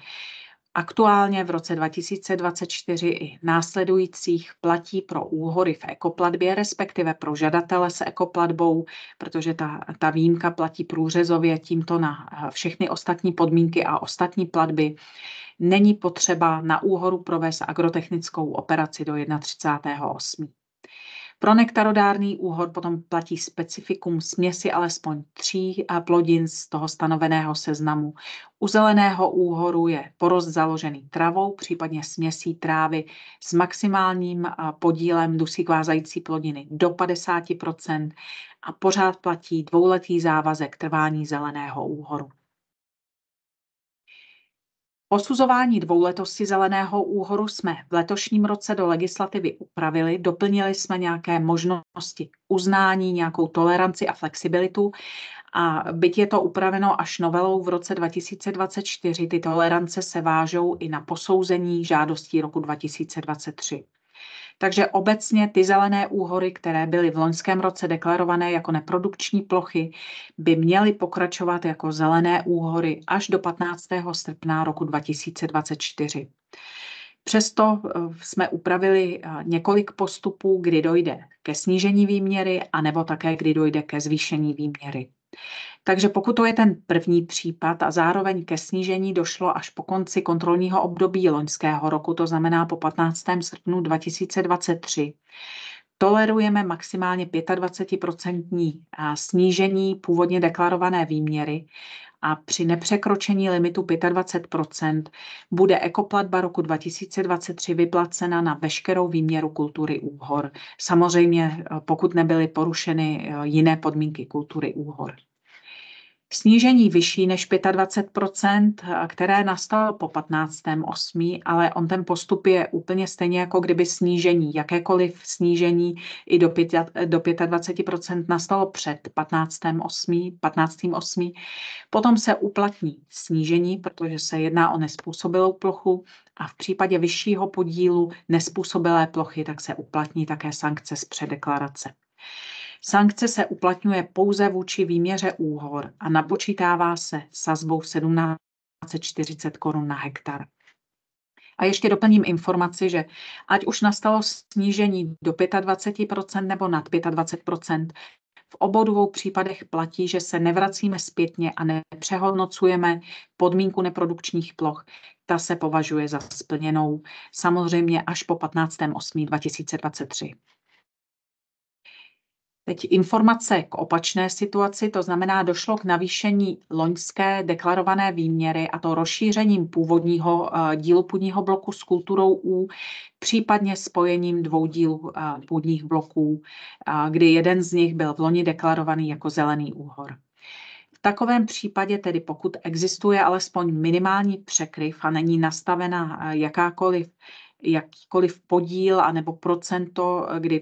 Speaker 1: aktuálně v roce 2024 i následujících platí pro úhory v ekoplatbě, respektive pro žadatele s ekoplatbou, protože ta, ta výjimka platí průřezově tímto na všechny ostatní podmínky a ostatní platby. Není potřeba na úhoru provést agrotechnickou operaci do 31.8. Pro nektarodárný úhod potom platí specifikum směsi alespoň tří plodin z toho stanoveného seznamu. U zeleného úhoru je porost založený travou, případně směsí trávy s maximálním podílem dusík vázající plodiny do 50 a pořád platí dvouletý závazek trvání zeleného úhoru. Posuzování dvouletosti Zeleného úhoru jsme v letošním roce do legislativy upravili, doplnili jsme nějaké možnosti uznání, nějakou toleranci a flexibilitu. A byť je to upraveno až novelou v roce 2024, ty tolerance se vážou i na posouzení žádostí roku 2023. Takže obecně ty zelené úhory, které byly v loňském roce deklarované jako neprodukční plochy, by měly pokračovat jako zelené úhory až do 15. srpna roku 2024. Přesto eh, jsme upravili eh, několik postupů, kdy dojde ke snížení výměry, anebo také kdy dojde ke zvýšení výměry. Takže pokud to je ten první případ a zároveň ke snížení došlo až po konci kontrolního období loňského roku, to znamená po 15. srpnu 2023, tolerujeme maximálně 25% snížení původně deklarované výměry a při nepřekročení limitu 25% bude ekoplatba roku 2023 vyplacena na veškerou výměru kultury úhor. Samozřejmě eh, pokud nebyly porušeny eh, jiné podmínky kultury úhor. Snížení vyšší než 25%, které nastalo po 15.8., ale on ten postup je úplně stejně jako kdyby snížení, jakékoliv snížení i do, 5, do 25% nastalo před 15.8., 15.8. Potom se uplatní snížení, protože se jedná o nespůsobilou plochu a v případě vyššího podílu nespůsobilé plochy, tak se uplatní také sankce z předeklarace. Sankce se uplatňuje pouze vůči výměře úhor a napočítává se sazbou 1740 korun na hektar. A ještě doplním informaci, že ať už nastalo snížení do 25% nebo nad 25%, v obou dvou případech platí, že se nevracíme zpětně a nepřehodnocujeme podmínku neprodukčních ploch. Ta se považuje za splněnou samozřejmě až po 15.8.2023. Teď informace k opačné situaci, to znamená, došlo k navýšení loňské deklarované výměry a to rozšířením původního eh, dílu půdního bloku s kulturou U, případně spojením dvou dílů eh, půdních bloků, eh, kdy jeden z nich byl v loni deklarovaný jako zelený úhor. V takovém případě tedy, pokud existuje alespoň minimální překryv a není nastavena jakákoliv jakýkoliv podíl anebo procento, kdy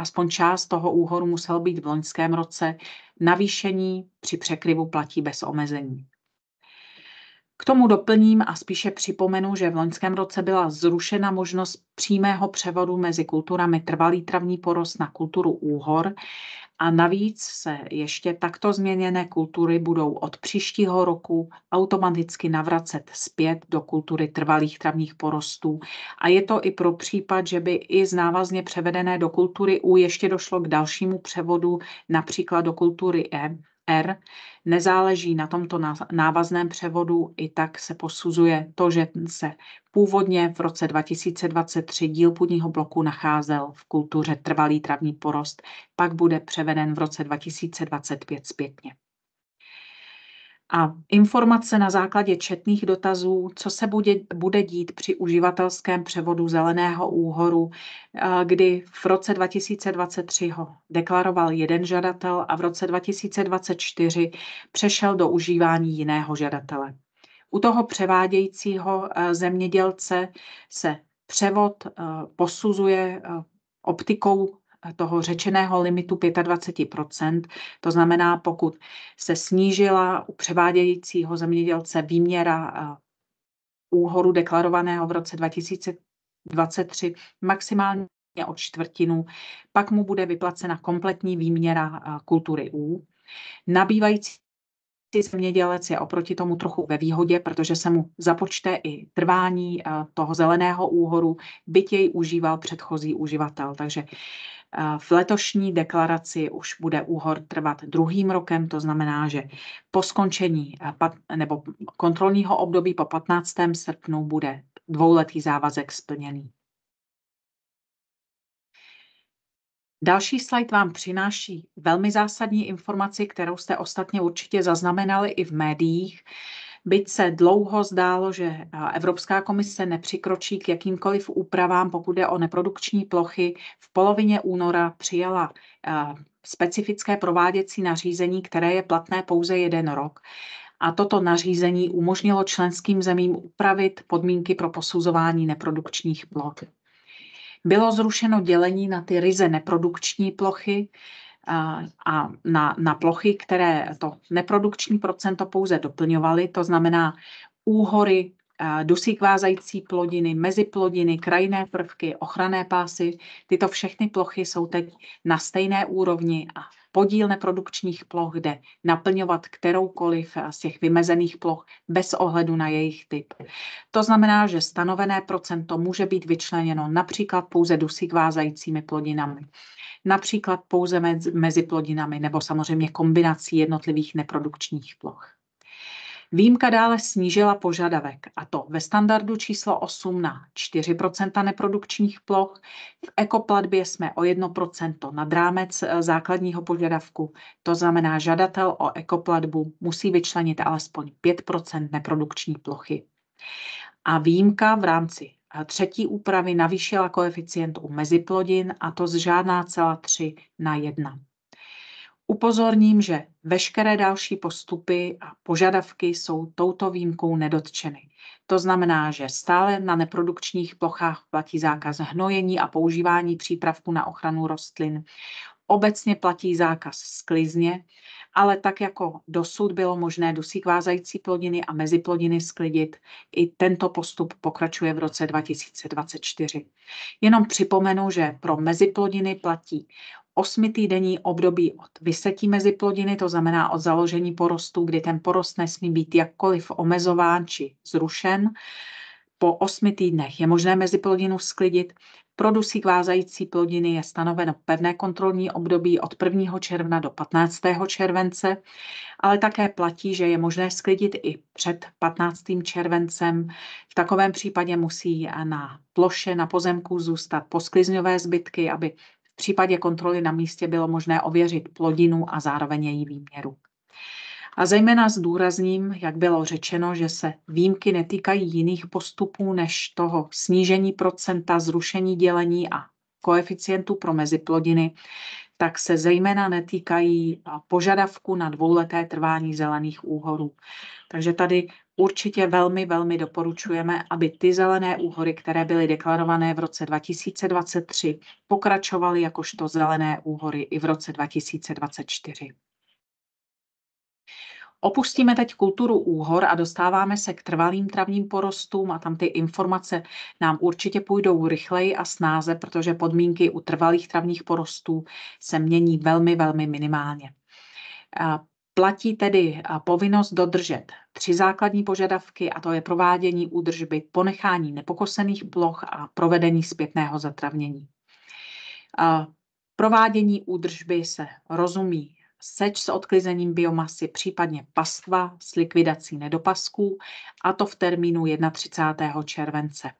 Speaker 1: aspoň část toho úhoru musel být v loňském roce, navýšení při překryvu platí bez omezení. K tomu doplním a spíše připomenu, že v loňském roce byla zrušena možnost přímého převodu mezi kulturami trvalý travní porost na kulturu úhor a navíc se ještě takto změněné kultury budou od příštího roku automaticky navracet zpět do kultury trvalých travních porostů. A je to i pro případ, že by i z návazně převedené do kultury U ještě došlo k dalšímu převodu, například do kultury E, R nezáleží na tomto návazném převodu, i tak se posuzuje to, že se původně v roce 2023 díl půdního bloku nacházel v kultuře trvalý travní porost, pak bude převeden v roce 2025 zpětně a informace na základě četných dotazů, co se bude, bude dít při uživatelském převodu Zeleného úhoru, eh, kdy v roce 2023 ho deklaroval jeden žadatel a v roce 2024 přešel do užívání jiného žadatele. U toho převádějícího eh, zemědělce se převod eh, posuzuje optikou toho řečeného limitu 25 To znamená, pokud se snížila u převádějícího zemědělce výměra eh, úhoru deklarovaného v roce 2023 maximálně o čtvrtinu, pak mu bude vyplacena kompletní výměra eh, kultury U. Nabývající zemědělec je oproti tomu trochu ve výhodě, protože se mu započte i trvání eh, toho zeleného úhoru, byť jej užíval předchozí uživatel. Takže Eh, v letošní deklaraci už bude úhor trvat druhým rokem, to znamená, že po skončení eh, nebo kontrolního období po 15. srpnu bude dvouletý závazek splněný. Další slide vám přináší velmi zásadní informaci, kterou jste ostatně určitě zaznamenali i v médiích. Byť se dlouho zdálo, že eh, Evropská komise nepřikročí k jakýmkoliv úpravám, pokud je o neprodukční plochy, v polovině února přijala eh, specifické prováděcí nařízení, které je platné pouze jeden rok. A toto nařízení umožnilo členským zemím upravit podmínky pro posuzování neprodukčních ploch. Bylo zrušeno dělení na ty ryze neprodukční plochy, Eh, a na, na plochy, které to neprodukční procento pouze doplňovaly, to znamená úhory, eh, dusík vázající plodiny, meziplodiny, krajinné prvky, ochranné pásy, tyto všechny plochy jsou teď na stejné úrovni a Podíl neprodukčních ploch jde naplňovat kteroukoliv z těch vymezených ploch bez ohledu na jejich typ. To znamená, že stanovené procento může být vyčleněno například pouze dusík vázajícími plodinami například pouze mezi plodinami nebo samozřejmě kombinací jednotlivých neprodukčních ploch. Výjimka dále snížila požadavek, a to ve standardu číslo 8 na 4 neprodukčních ploch. V ekoplatbě jsme o 1 nad rámec eh, základního požadavku. To znamená, žadatel o ekoplatbu musí vyčlenit alespoň 5 neprodukční plochy. A výjimka v rámci eh, třetí úpravy navýšila koeficient u meziplodin a to z žádná celá 3 na 1. Upozorním, že veškeré další postupy a požadavky jsou touto výjimkou nedotčeny. To znamená, že stále na neprodukčních plochách platí zákaz hnojení a používání přípravku na ochranu rostlin. Obecně platí zákaz sklizně, ale tak jako dosud bylo možné dusík vázající plodiny a meziplodiny sklidit, i tento postup pokračuje v roce 2024. Jenom připomenu, že pro meziplodiny platí osmitýdenní období od vysetí mezi plodiny, to znamená od založení porostu, kdy ten porost nesmí být jakkoliv omezován či zrušen. Po osmi týdnech je možné mezi plodinu sklidit. Pro dusík vázající plodiny je stanoveno pevné kontrolní období od 1. června do 15. července, ale také platí, že je možné sklidit i před 15. červencem. V takovém případě musí na ploše, na pozemku zůstat posklizňové zbytky, aby případě kontroly na místě bylo možné ověřit plodinu a zároveň její výměru. A zejména zdůrazním, jak bylo řečeno, že se výjimky netýkají jiných postupů než toho snížení procenta, zrušení dělení a koeficientu pro meziplodiny, tak se zejména netýkají požadavku na dvouleté trvání zelených úhorů. Takže tady určitě velmi, velmi doporučujeme, aby ty zelené úhory, které byly deklarované v roce 2023, pokračovaly jakožto zelené úhory i v roce 2024. Opustíme teď kulturu úhor a dostáváme se k trvalým travním porostům a tam ty informace nám určitě půjdou rychleji a snáze, protože podmínky u trvalých travních porostů se mění velmi, velmi minimálně. Platí tedy povinnost dodržet tři základní požadavky a to je provádění údržby, ponechání nepokosených ploch a provedení zpětného zatravnění. Provádění údržby se rozumí seč s odklizením biomasy, případně pastva s likvidací nedopasků, a to v termínu 31. července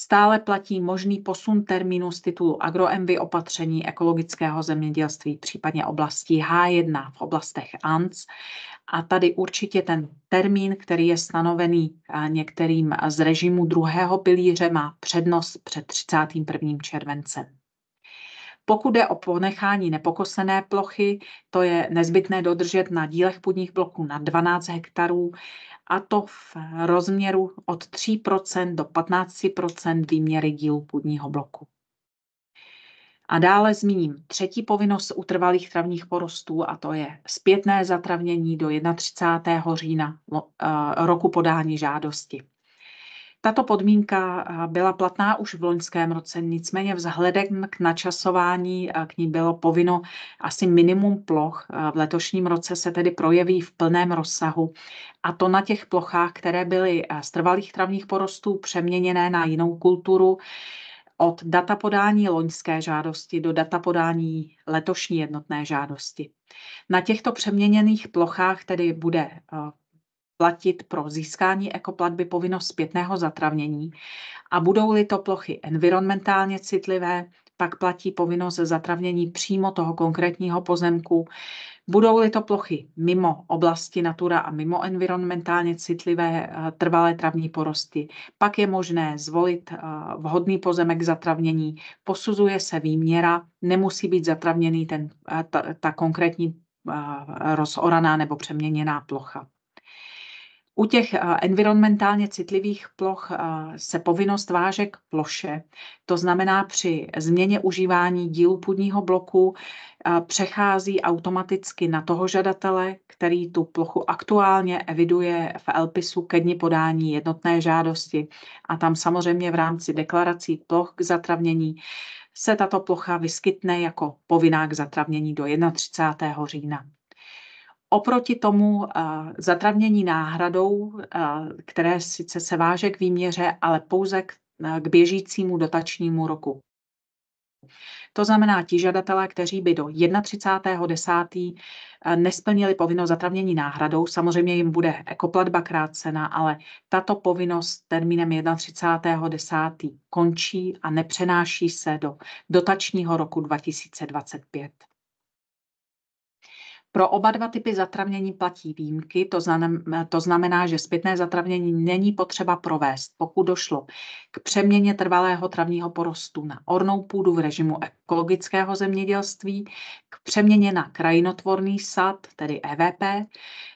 Speaker 1: stále platí možný posun termínu z titulu agroenvy opatření ekologického zemědělství, případně oblasti H1 v oblastech ANS. A tady určitě ten termín, který je stanovený eh, některým z režimů druhého pilíře, má přednost před 31. červencem. Pokud jde o ponechání nepokosené plochy, to je nezbytné dodržet na dílech půdních bloků na 12 hektarů a to v rozměru od 3 do 15 výměry dílu půdního bloku. A dále zmíním třetí povinnost utrvalých travních porostů a to je zpětné zatravnění do 31. října eh, roku podání žádosti. Tato podmínka eh, byla platná už v loňském roce, nicméně vzhledem k načasování eh, k ní bylo povinno asi minimum ploch. Eh, v letošním roce se tedy projeví v plném rozsahu a to na těch plochách, které byly z trvalých travních porostů přeměněné na jinou kulturu, od data podání loňské žádosti do data podání letošní jednotné žádosti. Na těchto přeměněných plochách tedy bude platit pro získání ekoplatby povinnost zpětného zatravnění a budou-li to plochy environmentálně citlivé, pak platí povinnost zatravnění přímo toho konkrétního pozemku. Budou-li to plochy mimo oblasti natura a mimo environmentálně citlivé eh, trvalé travní porosty, pak je možné zvolit eh, vhodný pozemek zatravnění. Posuzuje se výměra, nemusí být zatravněný ten, eh, ta, ta konkrétní rozoraná nebo přeměněná plocha. U těch eh, environmentálně citlivých ploch eh, se povinnost vážek ploše, to znamená při změně užívání dílu půdního bloku eh, přechází automaticky na toho žadatele, který tu plochu aktuálně eviduje v LPISu ke dni podání jednotné žádosti. A tam samozřejmě v rámci deklarací ploch k zatravnění se tato plocha vyskytne jako povinná k zatravnění do 31. října. Oproti tomu eh, zatravnění náhradou, eh, které sice se váže k výměře, ale pouze k, eh, k běžícímu dotačnímu roku. To znamená, ti žadatelé, kteří by do 31.10. nesplnili povinnost zatravnění náhradou, samozřejmě jim bude ekoplatba krácena, ale tato povinnost termínem 31.10. končí a nepřenáší se do dotačního roku 2025. Pro oba dva typy zatravnění platí výjimky, to, znamená, eh, to znamená, že zpětné zatravnění není potřeba provést, pokud došlo k přeměně trvalého travního porostu na ornou půdu v režimu ekologického zemědělství, k přeměně na krajinotvorný sad, tedy EVP,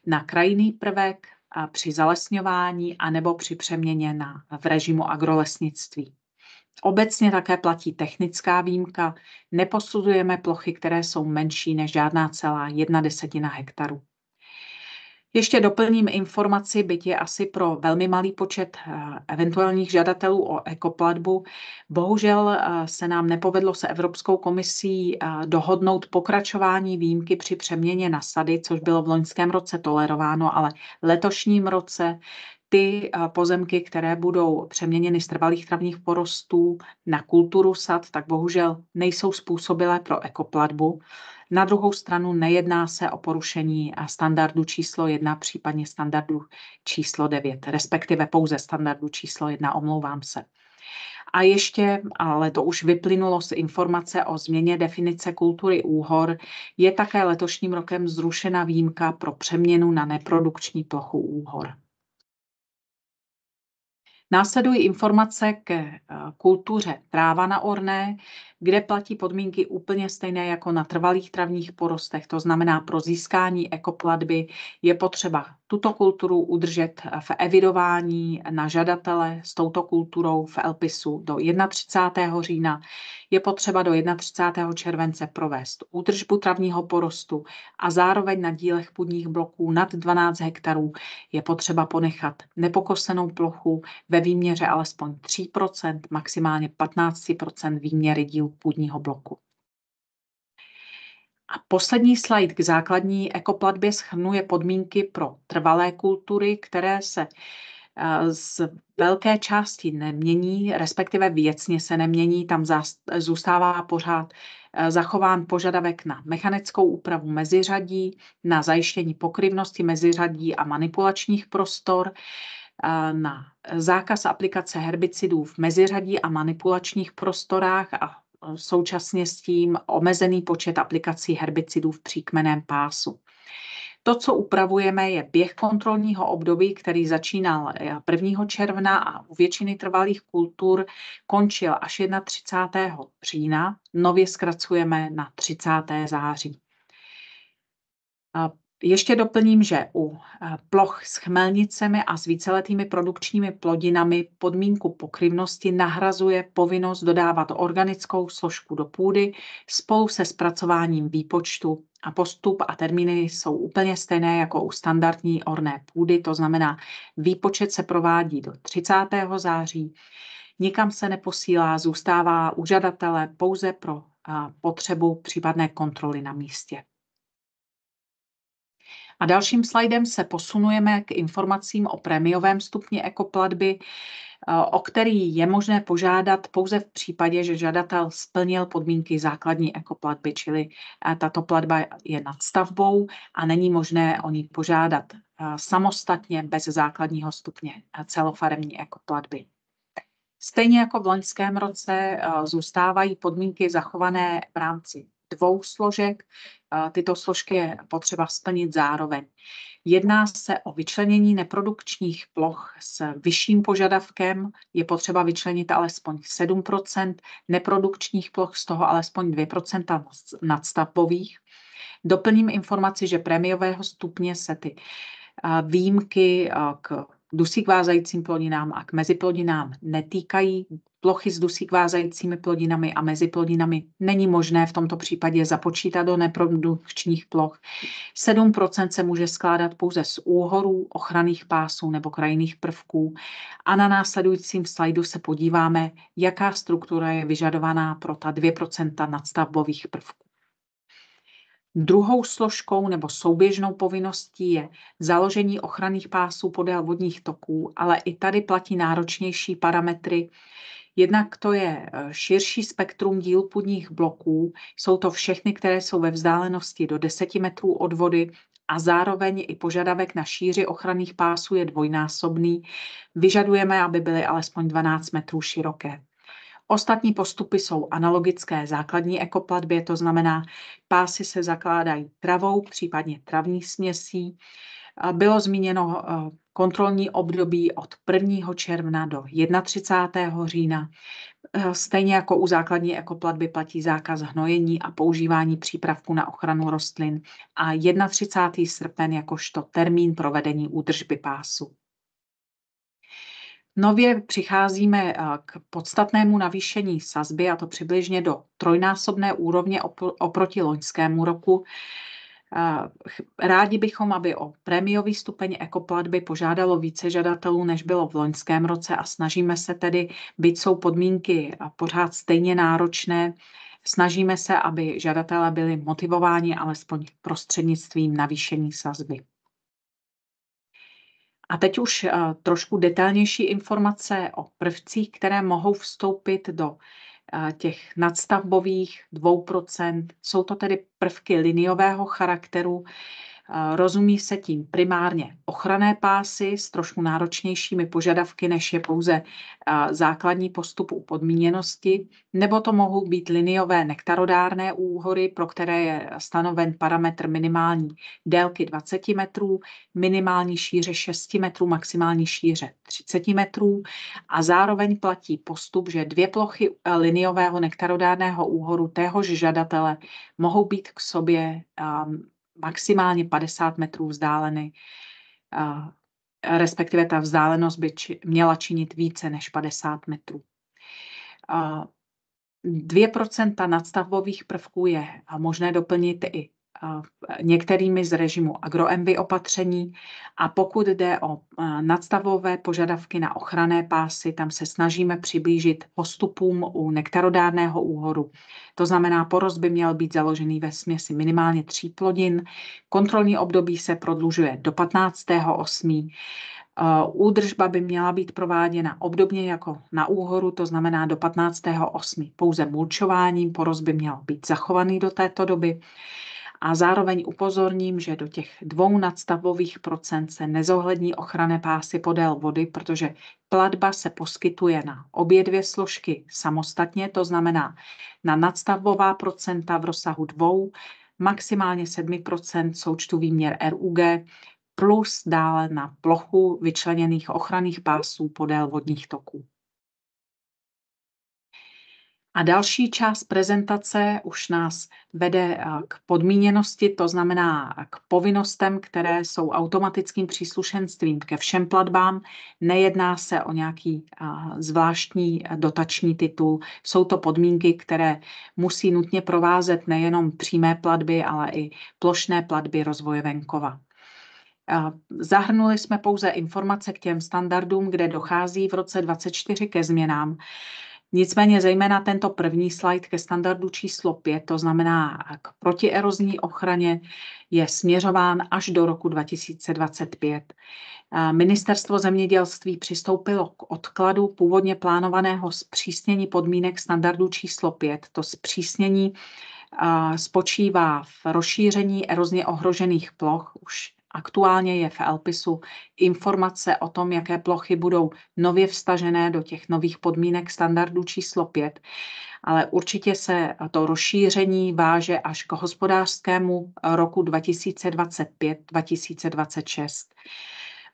Speaker 1: na krajinný prvek, a při zalesňování anebo při přeměně na, v režimu agrolesnictví. Obecně také platí technická výjimka. Neposudujeme plochy, které jsou menší než žádná celá jedna desetina hektaru. Ještě doplním informaci, byť je asi pro velmi malý počet eh, eventuálních žadatelů o ekoplatbu. Bohužel eh, se nám nepovedlo se Evropskou komisí eh, dohodnout pokračování výjimky při přeměně na sady, což bylo v loňském roce tolerováno, ale letošním roce ty eh, pozemky, které budou přeměněny z trvalých travních porostů na kulturu sad, tak bohužel nejsou způsobilé pro ekoplatbu. Na druhou stranu nejedná se o porušení eh, standardu číslo 1, případně standardu číslo 9, respektive pouze standardu číslo 1, omlouvám se. A ještě, ale to už vyplynulo z informace o změně definice kultury úhor, je také letošním rokem zrušena výjimka pro přeměnu na neprodukční plochu úhor. Následují informace k eh, kultuře tráva na Orné, kde platí podmínky úplně stejné jako na trvalých travních porostech. To znamená, pro získání ekoplatby je potřeba tuto kulturu udržet v evidování na žadatele s touto kulturou v Elpisu do 31. října. Je potřeba do 31. července provést údržbu travního porostu a zároveň na dílech půdních bloků nad 12 hektarů je potřeba ponechat nepokosenou plochu ve výměře alespoň 3 maximálně 15 výměry dílů půdního bloku. A poslední slide k základní ekoplatbě schrnuje podmínky pro trvalé kultury, které se eh, z velké části nemění, respektive věcně se nemění, tam zůstává pořád eh, zachován požadavek na mechanickou úpravu meziřadí, na zajištění pokryvnosti meziřadí a manipulačních prostor, eh, na zákaz aplikace herbicidů v meziřadí a manipulačních prostorách a současně s tím omezený počet aplikací herbicidů v příkmeném pásu. To, co upravujeme, je běh kontrolního období, který začínal 1. června a u většiny trvalých kultur končil až 31. října. Nově zkracujeme na 30. září. Ještě doplním, že u eh, ploch s chmelnicemi a s víceletými produkčními plodinami podmínku pokryvnosti nahrazuje povinnost dodávat organickou složku do půdy spolu se zpracováním výpočtu a postup a termíny jsou úplně stejné jako u standardní orné půdy, to znamená výpočet se provádí do 30. září, nikam se neposílá, zůstává u žadatele pouze pro eh, potřebu případné kontroly na místě. A dalším slajdem se posunujeme k informacím o prémiovém stupni ekoplatby, eh, o který je možné požádat pouze v případě, že žadatel splnil podmínky základní ekoplatby, čili eh, tato platba je nad stavbou a není možné o ní požádat eh, samostatně bez základního stupně celofaremní ekoplatby. Stejně jako v loňském roce zůstávají podmínky zachované v rámci dvou složek. Tyto složky je potřeba splnit zároveň. Jedná se o vyčlenění neprodukčních ploch s vyšším požadavkem. Je potřeba vyčlenit alespoň 7 neprodukčních ploch, z toho alespoň 2 nadstavbových. Doplním informaci, že prémiového stupně se ty výjimky k dusík vázajícím plodinám a k meziplodinám netýkají. Plochy s dusík vázajícími plodinami a meziplodinami není možné v tomto případě započítat do neprodukčních ploch. 7 se může skládat pouze z úhorů, ochranných pásů nebo krajinných prvků. A na následujícím slajdu se podíváme, jaká struktura je vyžadovaná pro ta 2 nadstavbových prvků. Druhou složkou nebo souběžnou povinností je založení ochranných pásů podél vodních toků, ale i tady platí náročnější parametry. Jednak to je e, širší spektrum půdních bloků, jsou to všechny, které jsou ve vzdálenosti do 10 metrů od vody a zároveň i požadavek na šíři ochranných pásů je dvojnásobný. Vyžadujeme, aby byly alespoň 12 metrů široké. Ostatní postupy jsou analogické základní ekoplatbě, to znamená, pásy se zakládají travou, případně travní směsí. Bylo zmíněno eh, kontrolní období od 1. června do 31. října. Eh, stejně jako u základní ekoplatby platí zákaz hnojení a používání přípravků na ochranu rostlin a 31. srpen jakožto termín provedení údržby pásu. Nově přicházíme k podstatnému navýšení sazby, a to přibližně do trojnásobné úrovně oproti loňskému roku. Rádi bychom, aby o prémiový stupeň ekoplatby požádalo více žadatelů, než bylo v loňském roce a snažíme se tedy, byť jsou podmínky pořád stejně náročné, snažíme se, aby žadatelé byli motivováni alespoň prostřednictvím navýšení sazby. A teď už eh, trošku detailnější informace o prvcích, které mohou vstoupit do eh, těch nadstavbových 2%. Jsou to tedy prvky liniového charakteru, Eh, rozumí se tím primárně ochranné pásy s trošku náročnějšími požadavky, než je pouze eh, základní postup u podmíněnosti, nebo to mohou být liniové nektarodárné úhory, pro které je stanoven parametr minimální délky 20 metrů, minimální šíře 6 metrů, maximální šíře 30 metrů a zároveň platí postup, že dvě plochy eh, liniového nektarodárného úhoru téhož žadatele mohou být k sobě um, maximálně 50 metrů vzdáleny, eh, respektive ta vzdálenost by či, měla činit více než 50 metrů. 2% eh, nadstavbových prvků je možné doplnit i některými z režimu agro opatření a pokud jde o nadstavové požadavky na ochranné pásy, tam se snažíme přiblížit postupům u nektarodárného úhoru. To znamená, porost by měl být založený ve směsi minimálně tří plodin, kontrolní období se prodlužuje do 15.8., Údržba by měla být prováděna obdobně jako na úhoru, to znamená do 15.8. pouze mulčováním, porost by měl být zachovaný do této doby a zároveň upozorním, že do těch dvou nadstavových procent se nezohlední ochranné pásy podél vody, protože platba se poskytuje na obě dvě složky samostatně, to znamená na nadstavová procenta v rozsahu dvou, maximálně 7% součtu výměr RUG, plus dále na plochu vyčleněných ochranných pásů podél vodních toků. A další část prezentace už nás vede eh, k podmíněnosti, to znamená eh, k povinnostem, které jsou automatickým příslušenstvím ke všem platbám. Nejedná se o nějaký eh, zvláštní dotační titul. Jsou to podmínky, které musí nutně provázet nejenom přímé platby, ale i plošné platby rozvoje venkova. Zahrnuli jsme pouze informace k těm standardům, kde dochází v roce 2024 ke změnám. Nicméně zejména tento první slide ke standardu číslo 5, to znamená k protierozní ochraně, je směřován až do roku 2025. Ministerstvo zemědělství přistoupilo k odkladu původně plánovaného zpřísnění podmínek standardu číslo 5. To zpřísnění spočívá v rozšíření erozně ohrožených ploch už Aktuálně je v Elpisu informace o tom, jaké plochy budou nově vstažené do těch nových podmínek standardu číslo 5, ale určitě se to rozšíření váže až k hospodářskému roku 2025-2026.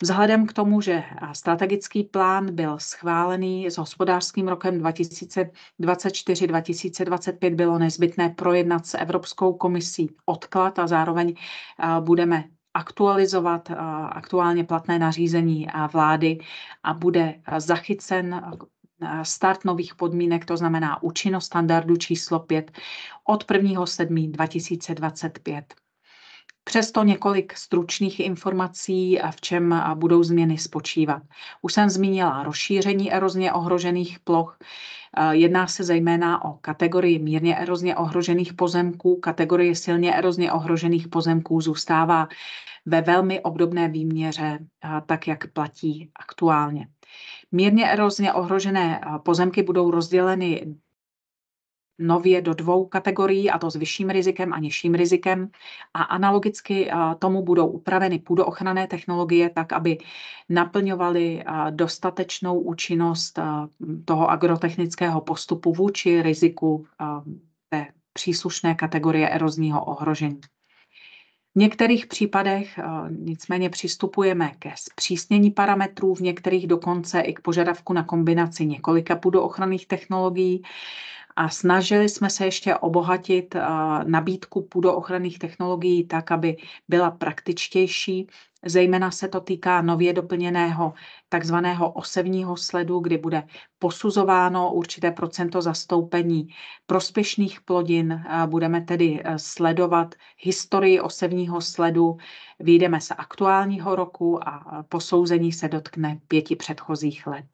Speaker 1: Vzhledem k tomu, že strategický plán byl schválený s hospodářským rokem 2024-2025, bylo nezbytné projednat s Evropskou komisí odklad a zároveň budeme aktualizovat eh, aktuálně platné nařízení vlády a bude eh, zachycen eh, start nových podmínek, to znamená účinnost standardu číslo 5 od 1.7.2025. Přesto několik stručných informací, v čem budou změny spočívat. Už jsem zmínila rozšíření erozně ohrožených ploch. E, jedná se zejména o kategorii mírně erozně ohrožených pozemků. Kategorie silně erozně ohrožených pozemků zůstává ve velmi obdobné výměře, e, tak jak platí aktuálně. Mírně erozně ohrožené e, pozemky budou rozděleny nově do dvou kategorií, a to s vyšším rizikem a nižším rizikem. A analogicky tomu budou upraveny půdoochranné technologie tak, aby naplňovaly dostatečnou účinnost toho agrotechnického postupu vůči riziku té příslušné kategorie erozního ohrožení. V některých případech nicméně přistupujeme ke zpřísnění parametrů, v některých dokonce i k požadavku na kombinaci několika půdoochranných technologií a snažili jsme se ještě obohatit nabídku půdoochranných technologií tak, aby byla praktičtější. Zejména se to týká nově doplněného takzvaného osevního sledu, kdy bude posuzováno určité procento zastoupení prospěšných plodin. Budeme tedy e, sledovat historii osevního sledu, Výjdeme z aktuálního roku a posouzení se dotkne pěti předchozích let.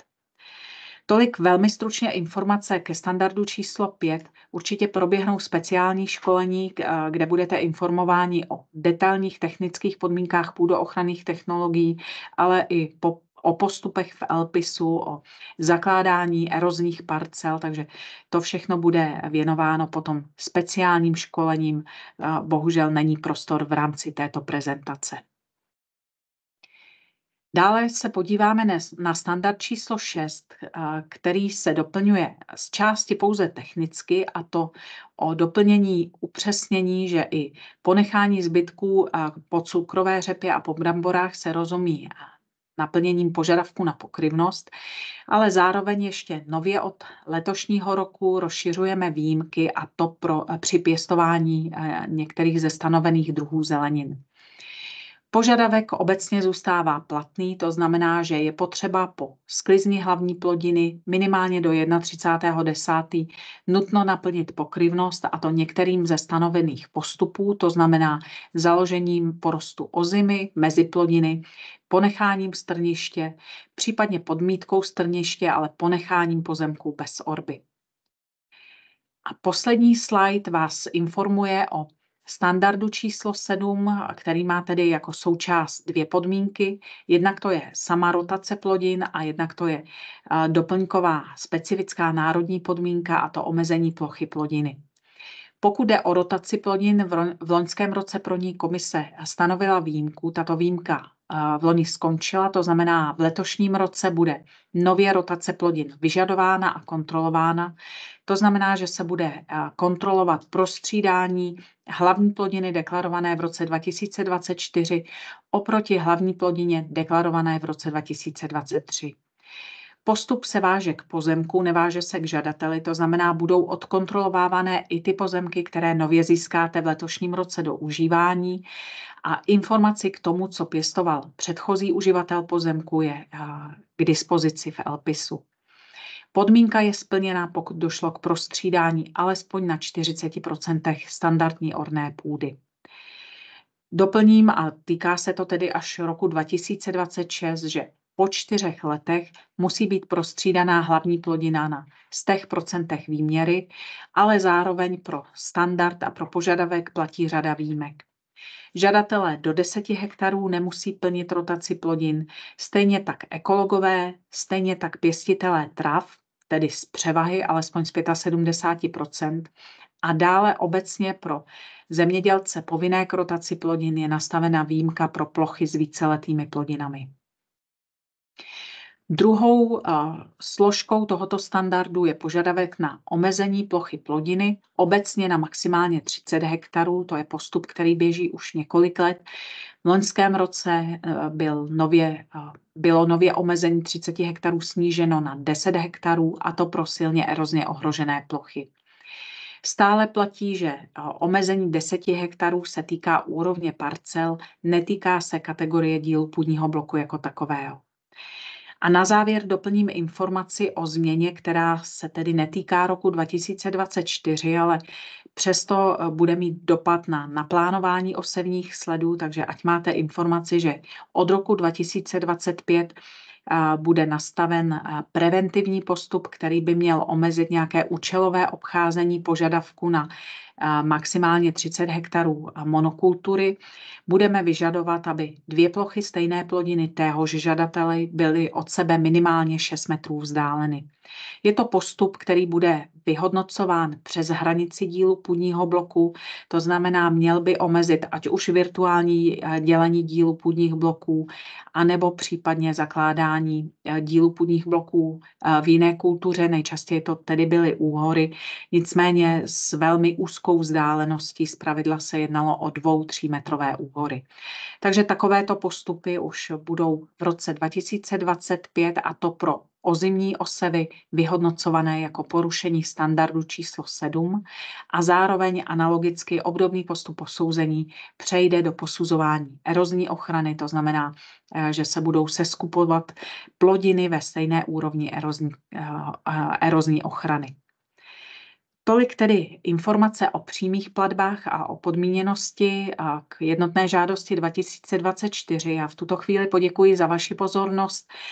Speaker 1: Tolik velmi stručně informace ke standardu číslo 5. Určitě proběhnou speciální školení, kde budete informováni o detailních technických podmínkách půdoochranných technologií, ale i po o postupech v Elpisu, o zakládání erozních parcel, takže to všechno bude věnováno potom speciálním školením. Bohužel není prostor v rámci této prezentace. Dále se podíváme na standard číslo 6, eh, který se doplňuje z části pouze technicky, a to o doplnění upřesnění, že i ponechání zbytků eh, po cukrové řepě a po bramborách se rozumí eh, naplněním požadavku na pokryvnost, ale zároveň ještě nově od letošního roku rozšiřujeme výjimky a to pro, při pěstování některých ze stanovených druhů zelenin. Požadavek obecně zůstává platný, to znamená, že je potřeba po sklizni hlavní plodiny minimálně do 31.10. nutno naplnit pokryvnost a to některým ze stanovených postupů, to znamená založením porostu ozimy mezi plodiny, ponecháním strniště, případně podmítkou strniště, ale ponecháním pozemků bez orby. A poslední slide vás informuje o standardu číslo 7, který má tedy jako součást dvě podmínky. Jednak to je sama rotace plodin a jednak to je eh, doplňková specifická národní podmínka a to omezení plochy plodiny. Pokud jde o rotaci plodin, v loňském roce pro ní komise stanovila výjimku. Tato výjimka eh, v loni skončila, to znamená, v letošním roce bude nově rotace plodin vyžadována a kontrolována. To znamená, že se bude eh, kontrolovat prostřídání hlavní plodiny deklarované v roce 2024 oproti hlavní plodině deklarované v roce 2023. Postup se váže k pozemku, neváže se k žadateli, to znamená, budou odkontrolovávané i ty pozemky, které nově získáte v letošním roce do užívání a informaci k tomu, co pěstoval předchozí uživatel pozemku, je eh, k dispozici v LPISu. Podmínka je splněna, pokud došlo k prostřídání alespoň na 40 standardní orné půdy. Doplním, a týká se to tedy až roku 2026, že po čtyřech letech musí být prostřídaná hlavní plodina na stech procentech výměry, ale zároveň pro standard a pro požadavek platí řada výjimek. Žadatelé do 10 hektarů nemusí plnit rotaci plodin, stejně tak ekologové, stejně tak pěstitelé trav, tedy z převahy alespoň z 75%, a dále obecně pro zemědělce povinné k rotaci plodin je nastavena výjimka pro plochy s víceletými plodinami. Druhou eh, složkou tohoto standardu je požadavek na omezení plochy plodiny, obecně na maximálně 30 hektarů. To je postup, který běží už několik let. V loňském roce eh, byl nově, eh, bylo nově omezení 30 hektarů sníženo na 10 hektarů, a to pro silně erozně ohrožené plochy. Stále platí, že omezení 10 hektarů se týká úrovně parcel, netýká se kategorie dílu půdního bloku jako takového. A na závěr doplním informaci o změně, která se tedy netýká roku 2024, ale přesto eh, bude mít dopad na naplánování osevních sledů, takže ať máte informaci, že od roku 2025 eh, bude nastaven eh, preventivní postup, který by měl omezit nějaké účelové obcházení požadavku na maximálně 30 hektarů monokultury. Budeme vyžadovat, aby dvě plochy stejné plodiny téhož žadateli byly od sebe minimálně 6 metrů vzdáleny. Je to postup, který bude vyhodnocován přes hranici dílu půdního bloku, to znamená, měl by omezit ať už virtuální eh, dělení dílu půdních bloků, anebo případně zakládání eh, dílu půdních bloků eh, v jiné kultuře, nejčastěji to tedy byly úhory, nicméně s velmi úzkou obrovskou vzdáleností. pravidla se jednalo o dvou, třímetrové úhory. Takže takovéto postupy už budou v roce 2025 a to pro ozimní osevy vyhodnocované jako porušení standardu číslo 7 a zároveň analogicky obdobný postup posouzení přejde do posuzování erozní ochrany, to znamená, eh, že se budou seskupovat plodiny ve stejné úrovni erozní, eh, eh, erozní ochrany. Tolik tedy informace o přímých platbách a o podmíněnosti a k jednotné žádosti 2024. Já v tuto chvíli poděkuji za vaši pozornost